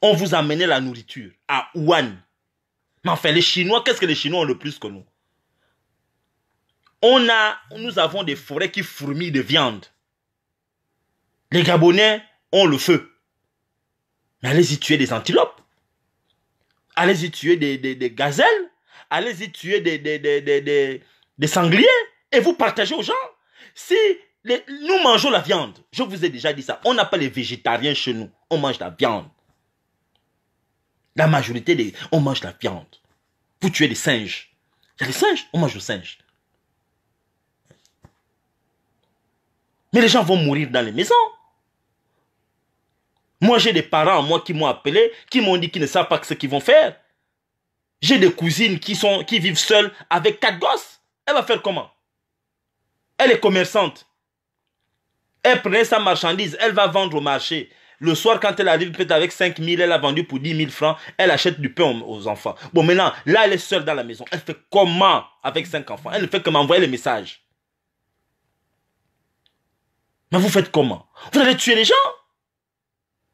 On vous a amené la nourriture à Wuhan. Mais enfin, les Chinois, qu'est-ce que les Chinois ont le plus que nous on a, Nous avons des forêts qui fourmillent de viande. Les Gabonais ont le feu. Mais allez-y tuer des antilopes. Allez-y tuer des, des, gazelles. Allez-y tuer des, des, des sangliers et vous partagez aux gens. Si nous mangeons la viande, je vous ai déjà dit ça, on n'a pas les végétariens chez nous, on mange la viande. La majorité des... On mange la viande. Vous tuez des singes. Il y a des singes, on mange le singes. Mais les gens vont mourir dans les maisons. Moi, j'ai des parents, moi, qui m'ont appelé, qui m'ont dit qu'ils ne savent pas ce qu'ils vont faire. J'ai des cousines qui, sont, qui vivent seules avec quatre gosses. Elle va faire comment elle est commerçante. Elle prend sa marchandise, elle va vendre au marché. Le soir, quand elle arrive, peut-être avec 5 000, elle a vendu pour 10 000 francs, elle achète du pain aux enfants. Bon, maintenant, là, elle est seule dans la maison. Elle fait comment avec 5 enfants Elle ne fait que m'envoyer les messages. Mais vous faites comment Vous allez tuer les gens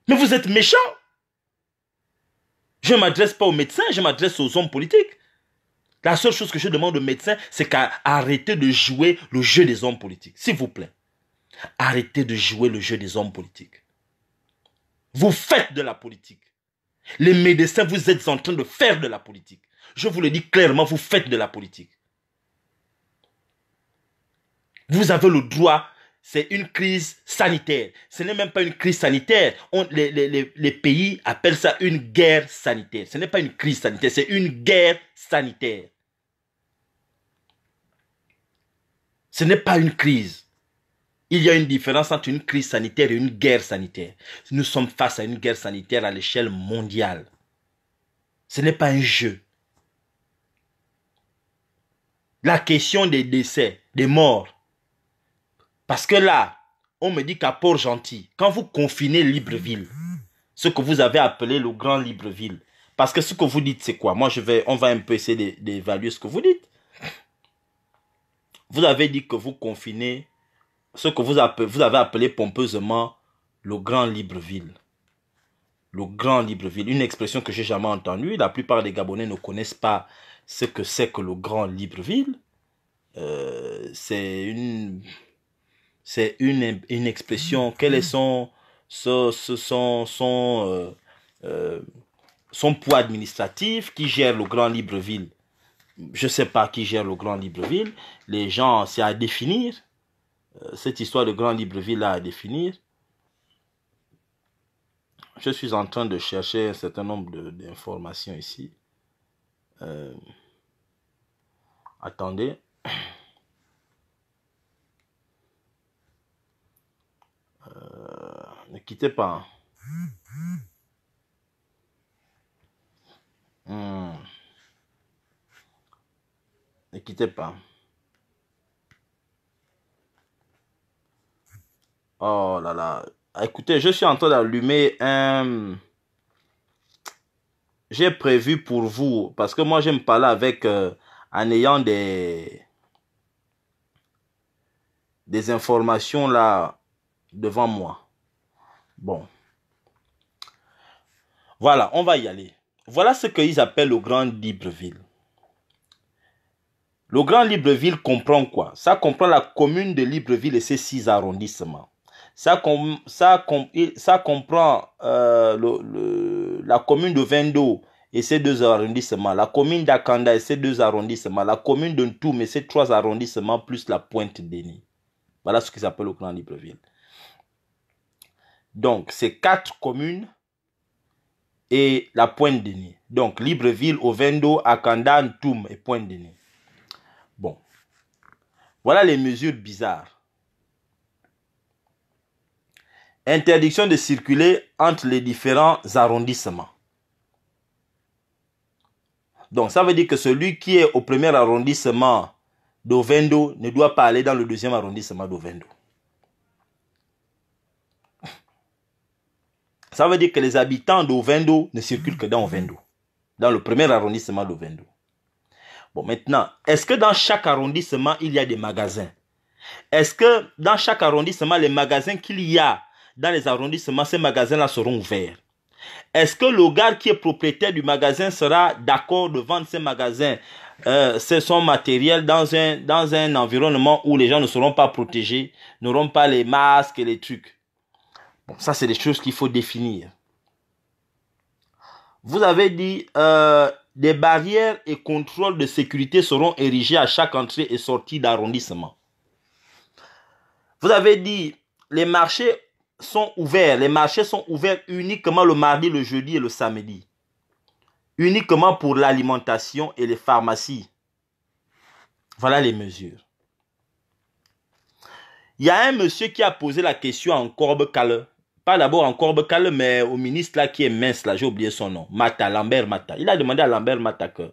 Mais vous êtes méchants Je ne m'adresse pas aux médecins, je m'adresse aux hommes politiques. La seule chose que je demande aux médecins, c'est qu'à de jouer le jeu des hommes politiques. S'il vous plaît. Arrêtez de jouer le jeu des hommes politiques. Vous faites de la politique. Les médecins, vous êtes en train de faire de la politique. Je vous le dis clairement, vous faites de la politique. Vous avez le droit c'est une crise sanitaire. Ce n'est même pas une crise sanitaire. les, les, pays appellent ça une guerre sanitaire. Ce n'est pas une crise sanitaire, c'est une guerre sanitaire. Ce n'est pas une crise. Il y a une différence entre une crise sanitaire et une guerre sanitaire. Nous sommes face à une guerre sanitaire à l'échelle mondiale. Ce n'est pas un jeu. La question des décès, des morts, parce que là, on me dit qu'à Port-Gentil, quand vous confinez Libreville, ce que vous avez appelé le grand Libreville, parce que ce que vous dites, c'est quoi Moi, je vais, on va un peu essayer d'évaluer ce que vous dites. Vous avez dit que vous confinez ce que vous, avez appelé pompeusement le grand Libreville. Le grand Libreville, une expression que j'ai jamais entendue. La plupart des Gabonais ne connaissent pas ce que c'est que le grand Libreville. Euh, c'est une c'est une, expression. Mm. Quel est mm. son, euh, euh, son, poids administratif qui gère le Grand Libreville Je ne sais pas qui gère le Grand Libreville. Les gens, c'est à définir. Euh, cette histoire de Grand Libreville à définir. Je suis en train de chercher un certain nombre d'informations ici. attendez. Euh, ne quittez pas. Hein. Hmm. Ne quittez pas. Oh là là. Écoutez, je suis en train d'allumer un... J'ai prévu pour vous, parce que moi j'aime pas là avec, euh, en ayant des, des informations là, devant moi. Bon. Voilà, on va y aller. Voilà ce qu'ils appellent le Grand Libreville. Le Grand Libreville comprend quoi Ça comprend la commune de Libreville et ses six arrondissements. Ça, ça, ça comprend euh, la commune de Vendo et ses deux arrondissements, la commune d'Akanda et ses deux arrondissements, la commune de Ntoum et ses trois arrondissements, plus la pointe d'Eni. Voilà ce qu'ils appellent le Grand Libreville. Donc, ces quatre communes et la Pointe-Denis. Donc, Libreville, Ovendo, Akandan, Toum et Pointe-Denis. Bon. Voilà les mesures bizarres. Interdiction de circuler entre les différents arrondissements. Donc, ça veut dire que celui qui est au premier arrondissement d'Ovendo ne doit pas aller dans le deuxième arrondissement d'Ovendo. Ça veut dire que les habitants d'Ovendo ne circulent que dans Ovendo, dans le premier arrondissement d'Ovendo. Bon, maintenant, est-ce que dans chaque arrondissement, il y a des magasins Est-ce que dans chaque arrondissement, les magasins qu'il y a dans les arrondissements, ces magasins-là seront ouverts Est-ce que le gars qui est propriétaire du magasin sera d'accord de vendre ces magasins euh, c'est son matériel dans un, dans un environnement où les gens ne seront pas protégés, n'auront pas les masques et les trucs. Bon, ça, c'est des choses qu'il faut définir. Vous avez dit, euh, des barrières et contrôles de sécurité seront érigés à chaque entrée et sortie d'arrondissement. Vous avez dit, les marchés sont ouverts. Les marchés sont ouverts uniquement le mardi, le jeudi et le samedi. Uniquement pour l'alimentation et les pharmacies. Voilà les mesures. Il y a un monsieur qui a posé la question en Corbe caleur pas d'abord en corbe calme, mais au ministre là qui est mince, là, j'ai oublié son nom, Mata, Lambert Mata. Il a demandé à Lambert Mata que,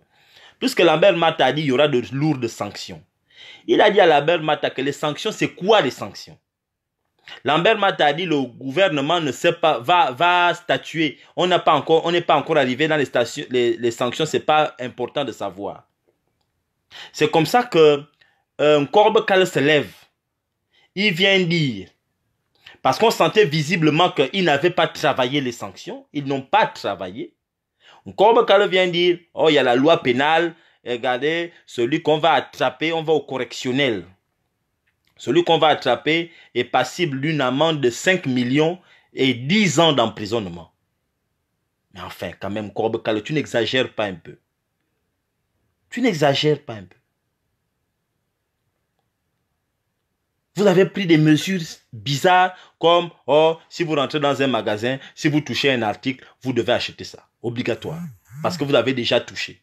puisque Lambert Mata a dit il y aura de lourdes sanctions, il a dit à Lambert Mata que les sanctions, c'est quoi les sanctions Lambert Mata a dit le gouvernement ne sait pas, va, va statuer. On n'a pas n'est pas encore arrivé dans les, stations, les, les sanctions, c'est pas important de savoir. C'est comme ça que euh, un euh, se lève. Il vient dire parce qu'on sentait visiblement qu'ils n'avaient pas travaillé les sanctions, ils n'ont pas travaillé. Comme Kalo vient dire, oh, il y a la loi pénale, regardez, celui qu'on va attraper, on va au correctionnel. Celui qu'on va attraper est passible d'une amende de 5 millions et 10 ans d'emprisonnement. Mais enfin, quand même, Calo, tu n'exagères pas un peu. Tu n'exagères pas un peu. Vous avez pris des mesures bizarres comme, oh, si vous rentrez dans un magasin, si vous touchez un article, vous devez acheter ça. Obligatoire. Parce que vous avez déjà touché.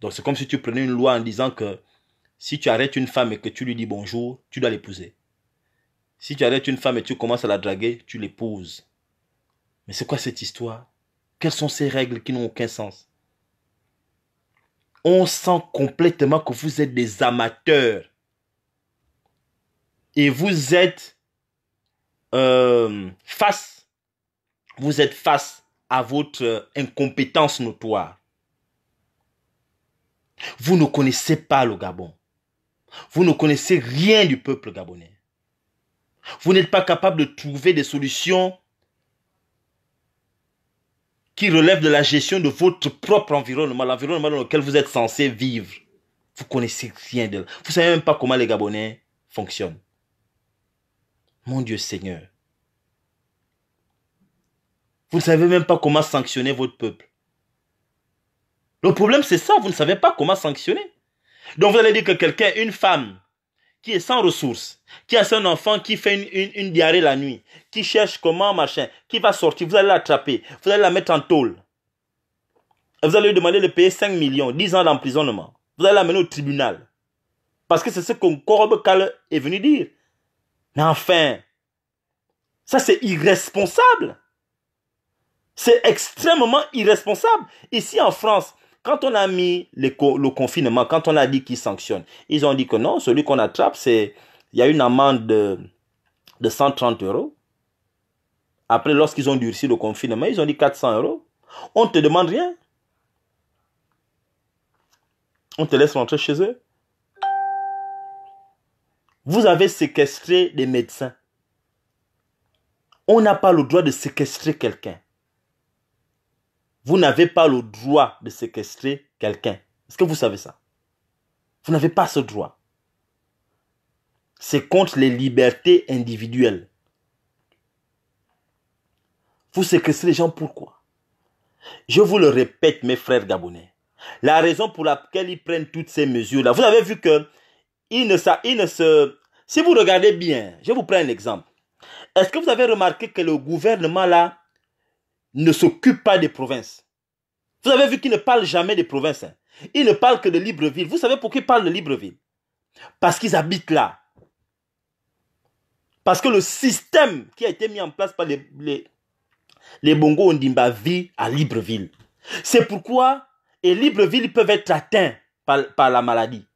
Donc c'est comme si tu prenais une loi en disant que si tu arrêtes une femme et que tu lui dis bonjour, tu dois l'épouser. Si tu arrêtes une femme et tu commences à la draguer, tu l'épouses. Mais c'est quoi cette histoire Quelles sont ces règles qui n'ont aucun sens On sent complètement que vous êtes des amateurs et vous êtes euh, face, vous êtes face à votre incompétence notoire. Vous ne connaissez pas le Gabon. Vous ne connaissez rien du peuple gabonais. Vous n'êtes pas capable de trouver des solutions qui relèvent de la gestion de votre propre environnement, l'environnement dans lequel vous êtes censé vivre. Vous connaissez rien de Vous ne savez même pas comment les Gabonais fonctionnent. Mon Dieu Seigneur. Vous ne savez même pas comment sanctionner votre peuple. Le problème, c'est ça. Vous ne savez pas comment sanctionner. Donc, vous allez dire que quelqu'un, une femme, qui est sans ressources, qui a son enfant qui fait une, diarrhée la nuit, qui cherche comment, machin, qui va sortir, vous allez l'attraper, vous allez la mettre en tôle. vous allez lui demander de payer 5 millions, 10 ans d'emprisonnement. Vous allez l'amener au tribunal. Parce que c'est ce que Corbe est venu dire. Mais enfin, ça c'est irresponsable. C'est extrêmement irresponsable. Ici en France, quand on a mis le, le confinement, quand on a dit qu'ils sanctionnent, ils ont dit que non, celui qu'on attrape, c'est il y a une amende de, de 130 euros. Après, lorsqu'ils ont durci le confinement, ils ont dit 400 euros. On ne te demande rien. On te laisse rentrer chez eux. Vous avez séquestré des médecins. On n'a pas le droit de séquestrer quelqu'un. Vous n'avez pas le droit de séquestrer quelqu'un. Est-ce que vous savez ça Vous n'avez pas ce droit. C'est contre les libertés individuelles. Vous séquestrez les gens pourquoi Je vous le répète, mes frères gabonais. La raison pour laquelle ils prennent toutes ces mesures-là. Vous avez vu que il ne, se... Si vous regardez bien, je vous prends un exemple. Est-ce que vous avez remarqué que le gouvernement là ne s'occupe pas des provinces Vous avez vu qu'il ne parle jamais des provinces. Hein. Il ne parle que de Libreville. Vous savez pourquoi il parle de Libreville Parce qu'ils habitent là. Parce que le système qui a été mis en place par les, les, Bongo Ondimba vit à Libreville. C'est pourquoi, les Libreville peuvent être atteints par la maladie.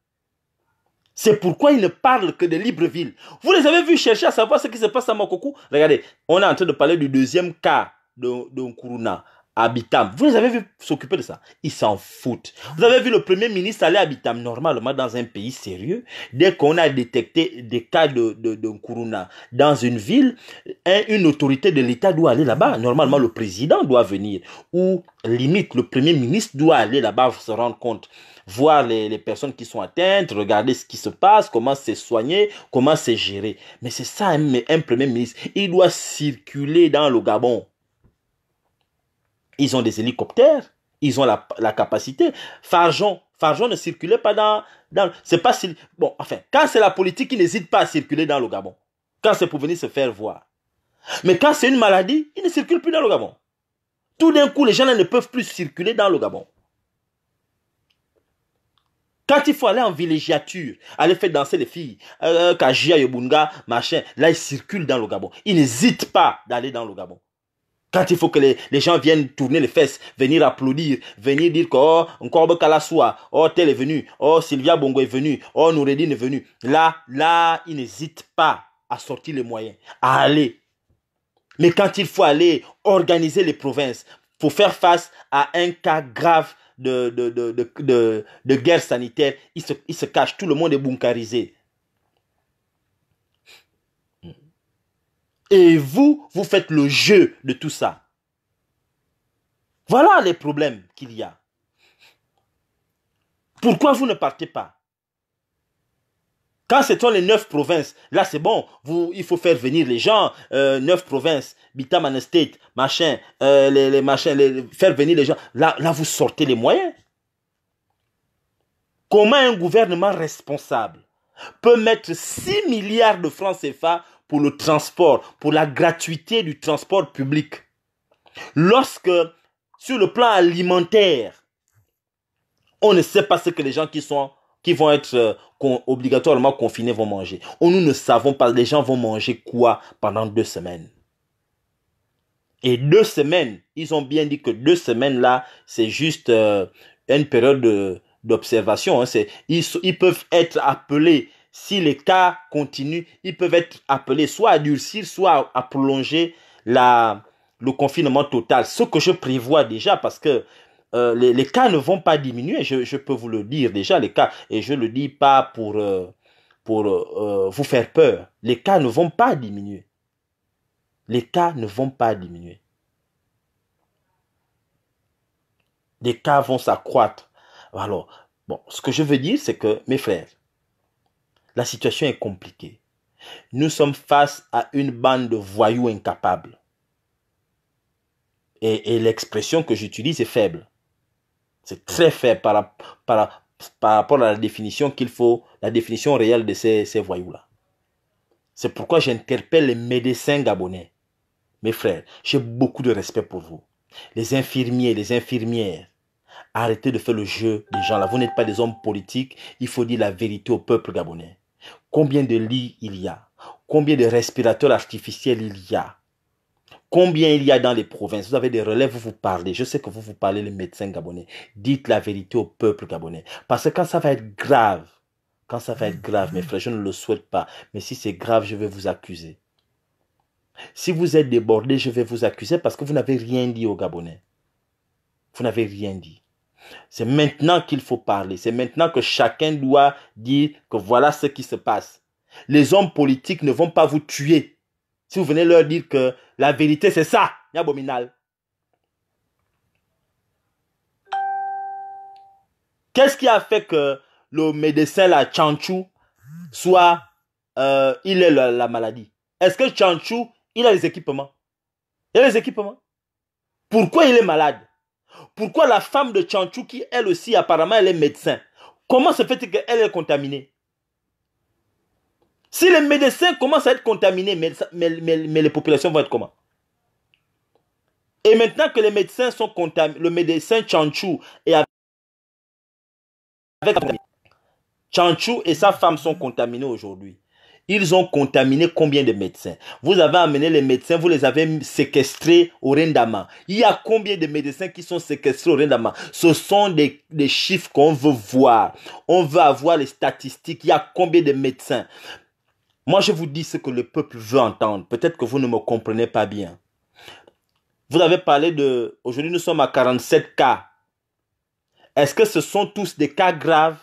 C'est pourquoi il ne parle que de Libreville. Vous les avez vus chercher à savoir ce qui se passe à Mokoku Regardez, on est en train de parler du deuxième cas de, Nkuruna, Habitam. Vous les avez vus s'occuper de ça Ils s'en foutent. Vous avez vu le premier ministre aller à Habitam normalement dans un pays sérieux. Dès qu'on a détecté des cas de, dans une ville, une autorité de l'État doit aller là-bas. Normalement, le président doit venir. Ou limite, le premier ministre doit aller là-bas pour se rendre compte voir les, personnes qui sont atteintes, regarder ce qui se passe, comment c'est soigné, comment c'est géré. Mais c'est ça un, un premier ministre. Il doit circuler dans le Gabon. Ils ont des hélicoptères, ils ont la, capacité. Farjon, Farjon ne circulait pas dans... dans c'est pas... Bon, enfin, quand c'est la politique, il n'hésite pas à circuler dans le Gabon. Quand c'est pour venir se faire voir. Mais quand c'est une maladie, il ne circule plus dans le Gabon. Tout d'un coup, les gens ne peuvent plus circuler dans le Gabon. Quand il faut aller en villégiature, aller faire danser les filles, euh, Kajia, Yobunga, machin, là, ils circulent dans le Gabon. Ils n'hésitent pas d'aller dans le Gabon. Quand il faut que les, gens viennent tourner les fesses, venir applaudir, venir dire que oh, Nkorbe Kalasua, oh, tel est venu, oh, Sylvia Bongo est oh, venu, oh, Nouredine est venue. Là, là, ils n'hésitent pas à sortir les moyens, à aller. Mais quand il faut aller organiser les provinces pour faire face à un cas grave de, de, guerre sanitaire, il se, ils se cachent, tout le monde est bunkarisé. Et vous, vous faites le jeu de tout ça. Voilà les problèmes qu'il y a. Pourquoi vous ne partez pas quand c'est les neuf provinces, là c'est bon, vous, il faut faire venir les gens, euh, neuf provinces, Bitaman State, machin, euh, les, machins, faire venir les gens. Là, là, vous sortez les moyens. Comment un gouvernement responsable peut mettre 6 milliards de francs CFA pour le transport, pour la gratuité du transport public, lorsque sur le plan alimentaire, on ne sait pas ce que les gens qui sont qui vont être euh, obligatoirement confinés vont manger. nous ne savons pas, les gens vont manger quoi pendant deux semaines. Et deux semaines, ils ont bien dit que deux semaines là, c'est juste euh, une période d'observation. Hein. C'est Ils, ils peuvent être appelés si l'état continue, ils peuvent être appelés soit à durcir, soit à prolonger la, le confinement total. Ce que je prévois déjà, parce que euh, les, cas ne vont pas diminuer, je, peux vous le dire déjà, les cas, et je ne le dis pas pour, euh, pour euh, vous faire peur, les cas ne vont pas diminuer. Les cas ne vont pas diminuer. Les cas vont s'accroître. Alors, bon, ce que je veux dire, c'est que, mes frères, la situation est compliquée. Nous sommes face à une bande de voyous incapables. et l'expression que j'utilise est faible. C'est très faible par, rapport à la définition qu'il faut, la définition réelle de ces, ces voyous-là. C'est pourquoi j'interpelle les médecins gabonais. Mes frères, j'ai beaucoup de respect pour vous. Les infirmiers, les infirmières, arrêtez de faire le jeu des gens là. Vous n'êtes pas des hommes politiques. Il faut dire la vérité au peuple gabonais. Combien de lits il y a Combien de respirateurs artificiels il y a Combien il y a dans les provinces Vous avez des relais, vous vous parlez. Je sais que vous vous parlez les médecins gabonais. Dites la vérité au peuple gabonais. Parce que quand ça va être grave, quand ça va être grave, mes frères, je ne le souhaite pas. Mais si c'est grave, je vais vous accuser. Si vous êtes débordé, je vais vous accuser parce que vous n'avez rien dit aux Gabonais. Vous n'avez rien dit. C'est maintenant qu'il faut parler. C'est maintenant que chacun doit dire que voilà ce qui se passe. Les hommes politiques ne vont pas vous tuer. Si vous venez leur dire que la vérité, c'est ça, abominable. Qu'est-ce qui a fait que le médecin, la Chanchou, soit, euh, il est la, maladie Est-ce que Chanchou, il a les équipements Il a les équipements Pourquoi il est malade Pourquoi la femme de Chanchou, qui elle aussi apparemment, elle est médecin, comment se fait-il qu'elle est contaminée si les médecins commencent à être contaminés, mais, les populations vont être comment Et maintenant que les médecins sont contaminés, le médecin Chanchou et avec, et sa femme sont contaminés aujourd'hui. Ils ont contaminé combien de médecins Vous avez amené les médecins, vous les avez séquestrés au Rendama. Il y a combien de médecins qui sont séquestrés au Rendama Ce sont des, des chiffres qu'on veut voir. On veut avoir les statistiques. Il y a combien de médecins moi, je vous dis ce que le peuple veut entendre. Peut-être que vous ne me comprenez pas bien. Vous avez parlé de... Aujourd'hui, nous sommes à 47 cas. Est-ce que ce sont tous des cas graves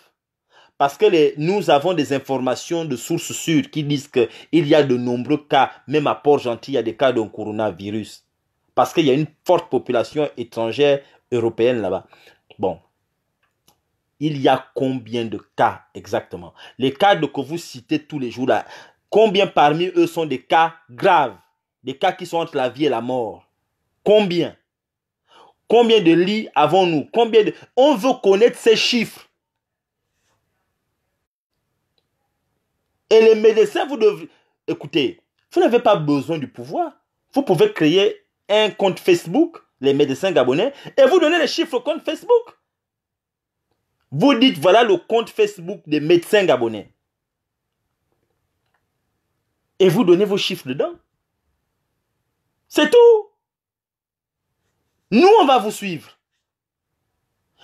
Parce que nous avons des informations de sources sûres qui disent qu'il y a de nombreux cas, même à Port-Gentil, il y a des cas de coronavirus. Parce qu'il y a une forte population étrangère européenne là-bas. Bon. Il y a combien de cas exactement Les cas que vous citez tous les jours là, Combien parmi eux sont des cas graves, des cas qui sont entre la vie et la mort Combien Combien de lits avons-nous Combien de... On veut connaître ces chiffres. Et les médecins, vous devez... Écoutez, vous n'avez pas besoin du pouvoir. Vous pouvez créer un compte Facebook, les médecins gabonais, et vous donner les chiffres au compte Facebook. Vous dites, voilà le compte Facebook des médecins gabonais et vous donnez vos chiffres dedans. C'est tout. Nous, on va vous suivre.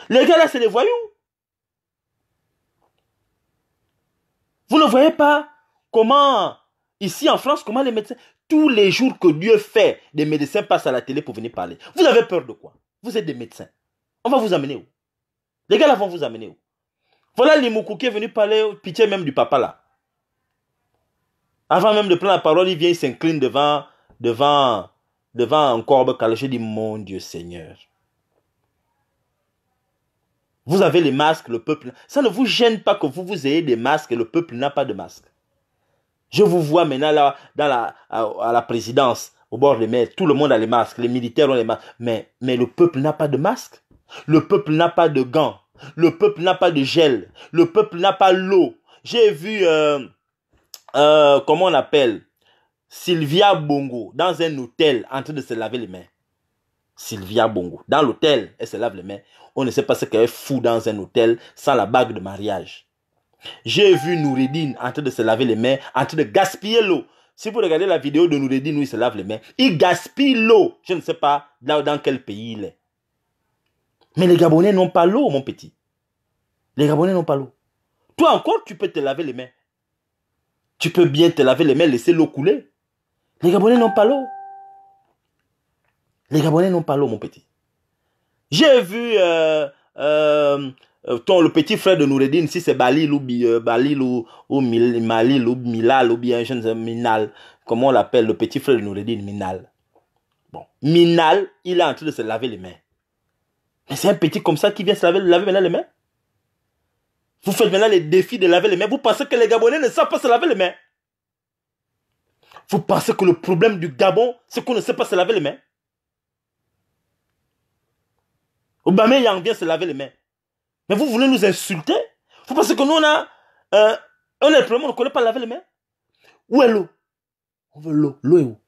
Les gars là, c'est les voyous. Vous ne voyez pas comment, ici en France, comment les médecins, tous les jours que Dieu fait, des médecins passent à la télé pour venir parler. Vous avez peur de quoi Vous êtes des médecins. On va vous amener où Les gars là vont vous amener où Voilà les qui est venu parler, pitié même du papa là. Avant même de prendre la parole, il vient, il s'incline devant, devant, devant un corbe Je dit, mon Dieu Seigneur. Vous avez les masques, le peuple. Ça ne vous gêne pas que vous, vous ayez des masques et le peuple n'a pas de masque. Je vous vois maintenant là, dans la, à, la présidence, au bord des mers. Tout le monde a les masques. Les militaires ont les masques. Mais, mais le peuple n'a pas de masque. Le peuple n'a pas de gants. Le peuple n'a pas de gel. Le peuple n'a pas l'eau. J'ai vu euh, euh, comment on appelle, Sylvia Bongo, dans un hôtel, en train de se laver les mains. Sylvia Bongo, dans l'hôtel, elle se lave les mains. On ne sait pas ce qu'elle fou dans un hôtel sans la bague de mariage. J'ai vu Noureddin en train de se laver les mains, en train de gaspiller l'eau. Si vous regardez la vidéo de Noureddin où il se lave les mains, il gaspille l'eau. Je ne sais pas dans quel pays il est. Mais les Gabonais n'ont pas l'eau, mon petit. Les Gabonais n'ont pas l'eau. Toi encore, tu peux te laver les mains. Tu peux bien te laver les mains, laisser l'eau couler. Les Gabonais n'ont pas l'eau. Les Gabonais n'ont pas l'eau, mon petit. J'ai vu euh, euh, euh, ton, le petit frère de Noureddin, si c'est Balil ou, ou, ou Milal bien je ne sais, Minal, comment on l'appelle, le petit frère de Noureddin, Minal. Bon, Minal, il est en train de se laver les mains. Mais c'est un petit comme ça qui vient se laver, laver les mains. Vous faites maintenant les défis de laver les mains. Vous pensez que les Gabonais ne savent pas se laver les mains. Vous pensez que le problème du Gabon, c'est qu'on ne sait pas se laver les mains. Obama Yang vient se laver les mains. Mais vous voulez nous insulter Vous pensez que nous, on a euh, un problème, on ne connaît pas laver les mains Où est l'eau On veut l'eau. L'eau est où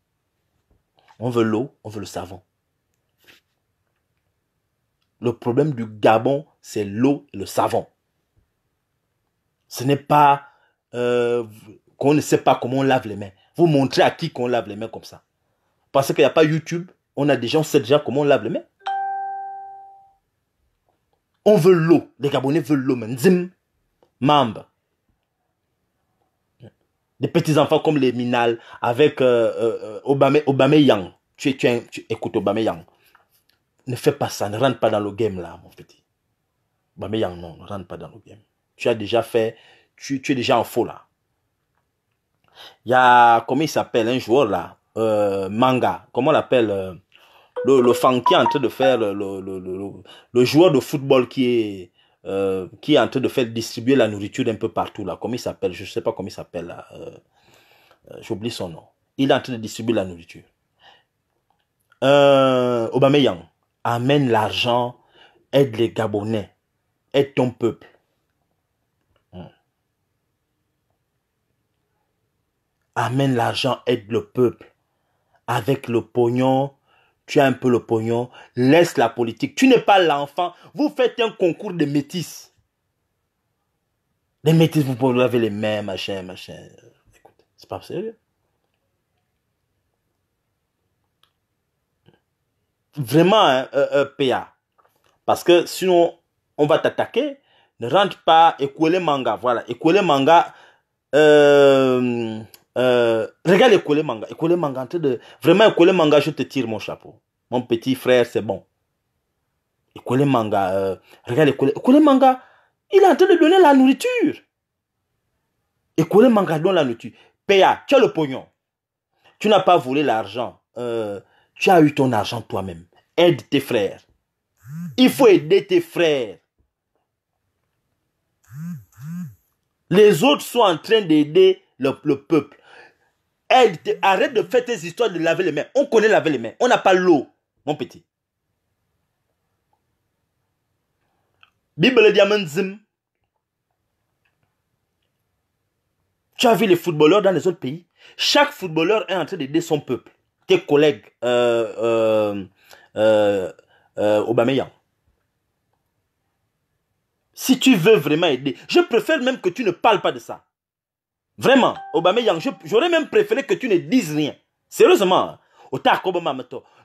On veut l'eau, on veut le savon. Le problème du Gabon, c'est l'eau et le savon. Ce n'est pas euh, qu'on ne sait pas comment on lave les mains. Vous montrez à qui qu'on lave les mains comme ça. Parce qu'il n'y a pas YouTube, on a des gens, on sait déjà comment on lave les mains. On veut l'eau. Les Gabonais veulent l'eau. Zim, Des petits enfants comme les Minal avec euh, euh, Obame Yang. Tu, tu, écoutes Yang. Ne fais pas ça, ne rentre pas dans le game là, mon petit. Obameyang, non, ne rentre pas dans le game tu as déjà fait, tu, es déjà en faux là. Il y a, comment il s'appelle, un joueur là, euh, Manga, comment on l'appelle euh, le, fan qui est en train de faire, le, joueur de football qui est, euh, qui est en train de faire distribuer la nourriture un peu partout là. Comment il s'appelle Je ne sais pas comment il s'appelle J'oublie son nom. Il est en train de distribuer la nourriture. Euh, amène l'argent, aide les Gabonais, aide ton peuple. Amène l'argent, aide le peuple. Avec le pognon, tu as un peu le pognon, laisse la politique. Tu n'es pas l'enfant. Vous faites un concours de métis. Les métis, vous pouvez laver les mains, machin, machin. Écoute, c'est pas sérieux. Vraiment, hein, euh, euh, PA. Parce que sinon, on va t'attaquer. Ne rentre pas, les manga. Voilà, les manga. Euh, euh, regarde Ekole Manga. Manga, en train de... Vraiment, Ekole Manga, je te tire mon chapeau. Mon petit frère, c'est bon. Ekole Manga, euh, regarde Ekole... Manga, il est en train de donner la nourriture. Ekole Manga donne la nourriture. Péa tu as le pognon. Tu n'as pas volé l'argent. Euh, tu as eu ton argent toi-même. Aide tes frères. Il faut aider tes frères. Les autres sont en train d'aider le, peuple. Elle, arrête de faire tes histoires de laver les mains. On connaît laver les mains. On n'a pas l'eau, mon petit. Bible Zim. Tu as vu les footballeurs dans les autres pays Chaque footballeur est en train d'aider son peuple. Tes collègues, euh, euh, euh, euh Si tu veux vraiment aider, je préfère même que tu ne parles pas de ça. Vraiment, j'aurais même préféré que tu ne dises rien. Sérieusement.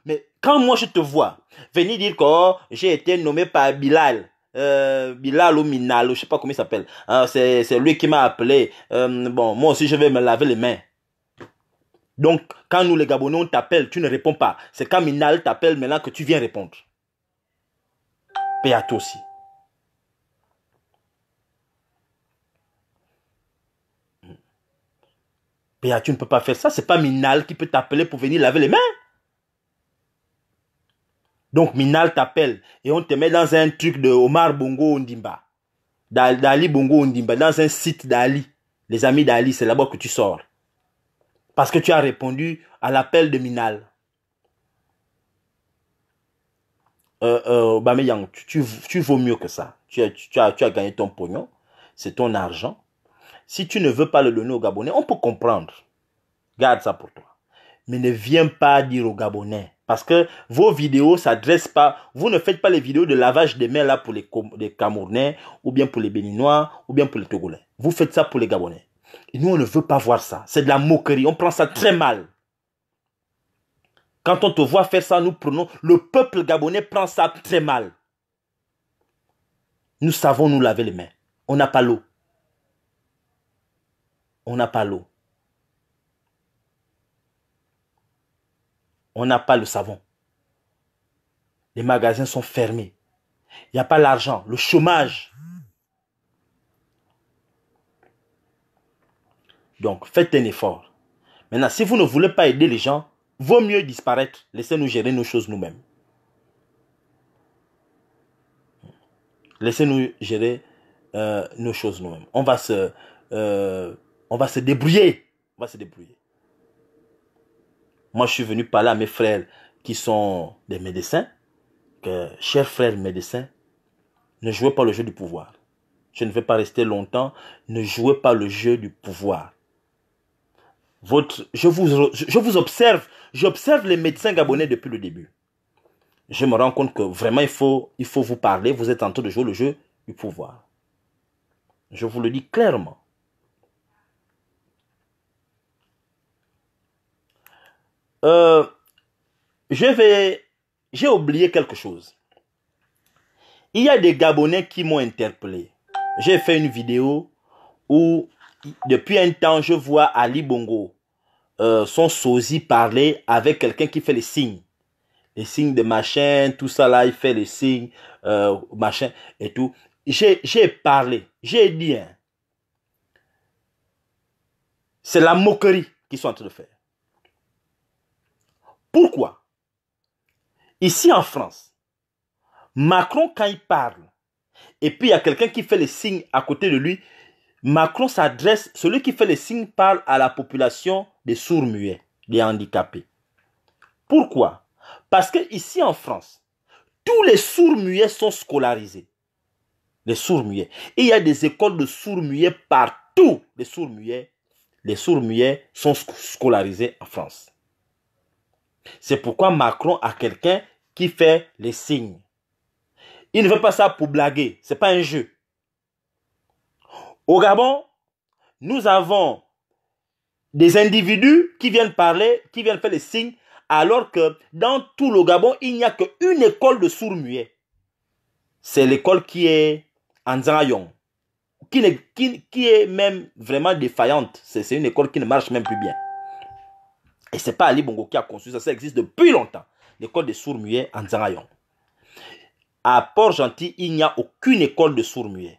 Mais quand moi je te vois venir dire que oh, j'ai été nommé par Bilal, euh, Bilal ou Minal, je sais pas comment il s'appelle, hein, c'est lui qui m'a appelé. Euh, bon, moi aussi je vais me laver les mains. Donc, quand nous les Gabonais on t'appelle, tu ne réponds pas. C'est quand Minal t'appelle maintenant que tu viens répondre. Paix à toi aussi. Ah, tu ne peux pas faire ça, c'est pas Minal qui peut t'appeler pour venir laver les mains. Donc Minal t'appelle et on te met dans un truc de Omar Bongo Ondimba. D'Ali Bongo Ondimba, dans un site d'Ali. Les amis d'Ali, c'est là-bas que tu sors. Parce que tu as répondu à l'appel de Minal. Euh, euh tu, tu, vaux mieux que ça. tu, as, tu as gagné ton pognon, c'est ton argent. Si tu ne veux pas le donner aux Gabonais, on peut comprendre. Garde ça pour toi. Mais ne viens pas dire aux Gabonais. Parce que vos vidéos s'adressent pas, vous ne faites pas les vidéos de lavage des mains là pour les, les Camerounais, ou bien pour les Béninois, ou bien pour les Togolais. Vous faites ça pour les Gabonais. Et nous, on ne veut pas voir ça. C'est de la moquerie. On prend ça très mal. Quand on te voit faire ça, nous prenons. Le peuple gabonais prend ça très mal. Nous savons nous laver les mains. On n'a pas l'eau on n'a pas l'eau. On n'a pas le savon. Les magasins sont fermés. Il n'y a pas l'argent, le chômage. Donc, faites un effort. Maintenant, si vous ne voulez pas aider les gens, vaut mieux disparaître. Laissez-nous gérer nos choses nous-mêmes. Laissez-nous gérer euh, nos choses nous-mêmes. On va se... Euh, on va se débrouiller. On va se débrouiller. Moi, je suis venu parler à mes frères qui sont des médecins. Que, chers frères médecins, ne jouez pas le jeu du pouvoir. Je ne vais pas rester longtemps. Ne jouez pas le jeu du pouvoir. Votre, je, vous, je vous observe. J'observe les médecins gabonais depuis le début. Je me rends compte que vraiment, il faut, il faut vous parler. Vous êtes en train de jouer le jeu du pouvoir. Je vous le dis clairement. Euh, je vais, j'ai oublié quelque chose. Il y a des Gabonais qui m'ont interpellé. J'ai fait une vidéo où, depuis un temps, je vois Ali Bongo, euh, son sosie, parler avec quelqu'un qui fait les signes. Les signes de machin, tout ça là, il fait les signes, euh, machin et tout. J'ai parlé, j'ai dit, hein. c'est la moquerie qu'ils sont en train de faire. Pourquoi Ici en France, Macron, quand il parle, et puis il y a quelqu'un qui fait les signes à côté de lui, Macron s'adresse, celui qui fait les signes parle à la population des sourds-muets, des handicapés. Pourquoi Parce que ici en France, tous les sourds-muets sont scolarisés. Les sourds-muets. Il y a des écoles de sourds-muets partout. Les sourds-muets, les sourds-muets sont scolarisés en France. C'est pourquoi Macron a quelqu'un qui fait les signes. Il ne veut pas ça pour blaguer. C'est pas un jeu. Au Gabon, nous avons des individus qui viennent parler, qui viennent faire les signes, alors que dans tout le Gabon, il n'y a qu'une école de sourds-muets. C'est l'école qui est en Zarayon, qui, est même vraiment défaillante. C'est une école qui ne marche même plus bien. Et n'est pas Ali Bongo qui a construit ça, ça existe depuis longtemps. L'école de sourds en Zangayon. À Port-Gentil, il n'y a aucune école de sourds-muets.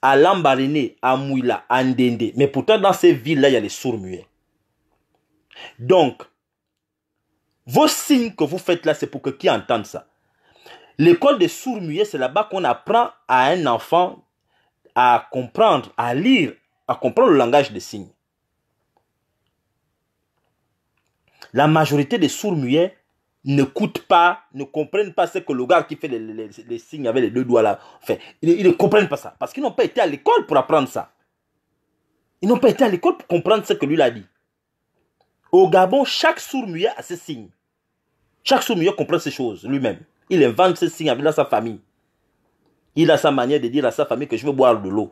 À Lambaréné, à Mouila, à Ndende. Mais pourtant, dans ces villes-là, il y a les sourds-muets. Donc, vos signes que vous faites là, c'est pour que qui entende ça. L'école des sourds-muets, c'est là-bas qu'on apprend à un enfant à comprendre, à lire, à comprendre le langage des signes. la majorité des sourds-muets n'écoutent pas, ne comprennent pas ce que le gars qui fait les, signes avec les deux doigts là fait. Ils, ne comprennent pas ça. Parce qu'ils n'ont pas été à l'école pour apprendre ça. Ils n'ont pas été à l'école pour comprendre ce que lui a dit. Au Gabon, chaque sourd-muet a ses signes. Chaque sourd-muet comprend ses choses lui-même. Il invente ses signes avec sa famille. Il a sa manière de dire à sa famille que je veux boire de l'eau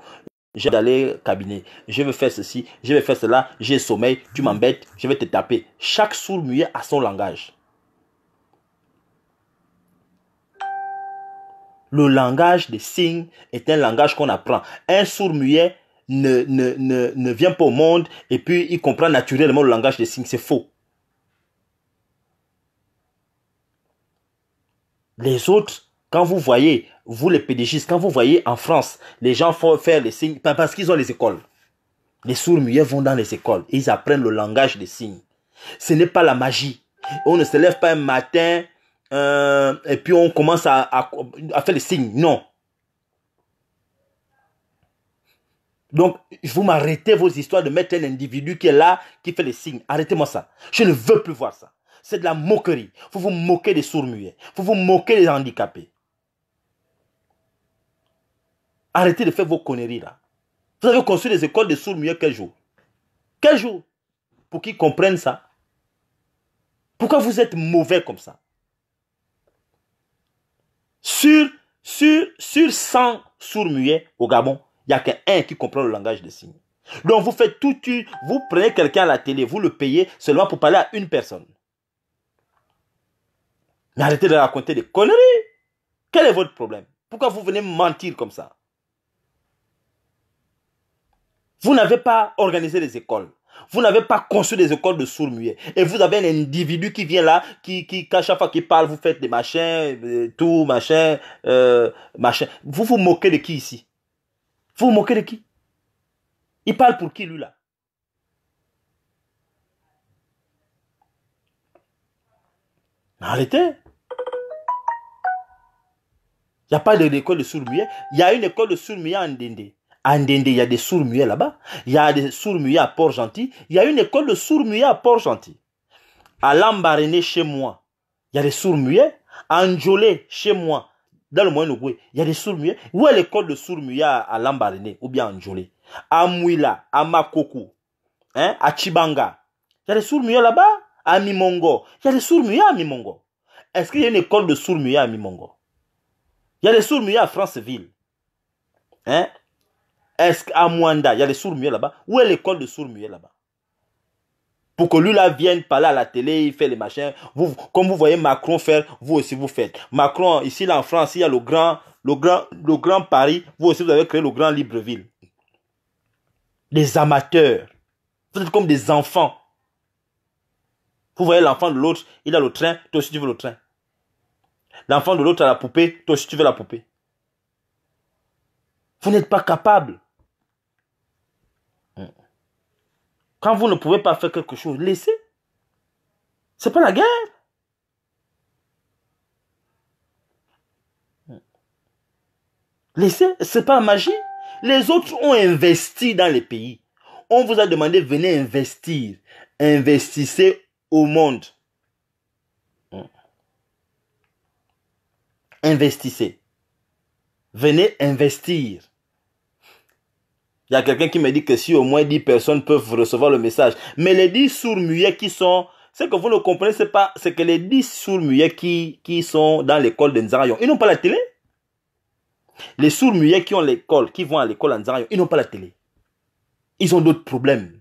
j'ai d'aller cabinet, je veux faire ceci, je vais faire cela, j'ai sommeil, tu mhm. m'embêtes, je vais te taper. Chaque sourd muet a son langage. Le langage des signes est un langage qu'on apprend. Un sourd muet ne, ne vient pas au monde et puis il comprend naturellement le langage des signes. C'est faux. Les autres quand vous voyez, vous les pédagogistes, quand vous voyez en France, les gens font faire les signes, parce qu'ils ont les écoles. Les sourds-muets vont dans les écoles et ils apprennent le langage des signes. Ce n'est pas la magie. On ne se lève pas un matin euh, et puis on commence à, faire les signes. Non. Donc, vous m'arrêtez vos histoires de mettre un individu qui est là, qui fait les signes. Arrêtez-moi ça. Je ne veux plus voir ça. C'est de la moquerie. Vous vous moquez des sourds-muets. Vous vous moquez des handicapés. Arrêtez de faire vos conneries là. Vous avez construit des écoles de sourds mieux quel jour Quel jour Pour qu'ils comprennent ça. Pourquoi vous êtes mauvais comme ça Sur, sur, sur 100 sourds muets au Gabon, il n'y a qu'un qui comprend le langage des signes. Donc vous faites tout, vous prenez quelqu'un à la télé, vous le payez seulement pour parler à une personne. Mais arrêtez de raconter des conneries. Quel est votre problème Pourquoi vous venez mentir comme ça vous n'avez pas organisé les écoles. Vous n'avez pas conçu des écoles de sourds-muets. Et vous avez un individu qui vient là, qui, qui, à chaque fois qu'il parle, vous faites des machins, euh, tout, machin, euh, machin. Vous vous moquez de qui ici Vous vous moquez de qui Il parle pour qui, lui, là Arrêtez Il n'y a pas d'école de sourds-muets. Il y a une école de sourds-muets en Dindé. À Ndende, il y a des sourds là-bas. Il y a des sourds à Port-Gentil. Il y a une école de sourds à Port-Gentil. À Lambaréné, chez moi, il y a des sourds-muets. À Njolé, chez moi, dans le moyen il y a des sourds-muets. Où est l'école de sourds à Lambaréné ou bien à Njolé À Mouila, à Makoku, hein, à Chibanga. Il y a des sourds là-bas. À Mimongo. Il y a des sourds à Mimongo. Est-ce qu'il y a une école de sourds à Mimongo Il y a des sourds à Franceville. Hein est-ce qu'à Mwanda, il y a des sourds muets là-bas Où est l'école de sourds muets là-bas pour que lui là vienne parler à la télé, il fait les machins. Vous, comme vous voyez Macron faire, vous aussi vous faites. Macron, ici en France, il y a le grand, le grand, le grand Paris. Vous aussi vous avez créé le grand Libreville. Des amateurs. Vous êtes comme des enfants. Vous voyez l'enfant de l'autre, il a le train, toi aussi tu veux le train. L'enfant de l'autre a la poupée, toi aussi tu veux la poupée. Vous n'êtes pas capable. Quand vous ne pouvez pas faire quelque chose, laissez. Ce n'est pas la guerre. Laissez, ce n'est pas magie. Les autres ont investi dans les pays. On vous a demandé venez investir. Investissez au monde. Investissez. Venez investir. Il y a quelqu'un qui me dit que si au moins 10 personnes peuvent recevoir le message, mais les 10 sourds muets qui sont ce que vous ne comprenez c'est pas c'est que les 10 sourds muets qui, sont dans l'école de Nzarayon, ils n'ont pas la télé. Les sourds muets qui ont l'école, qui vont à l'école à Nzarayon, ils n'ont pas la télé. Ils ont d'autres problèmes.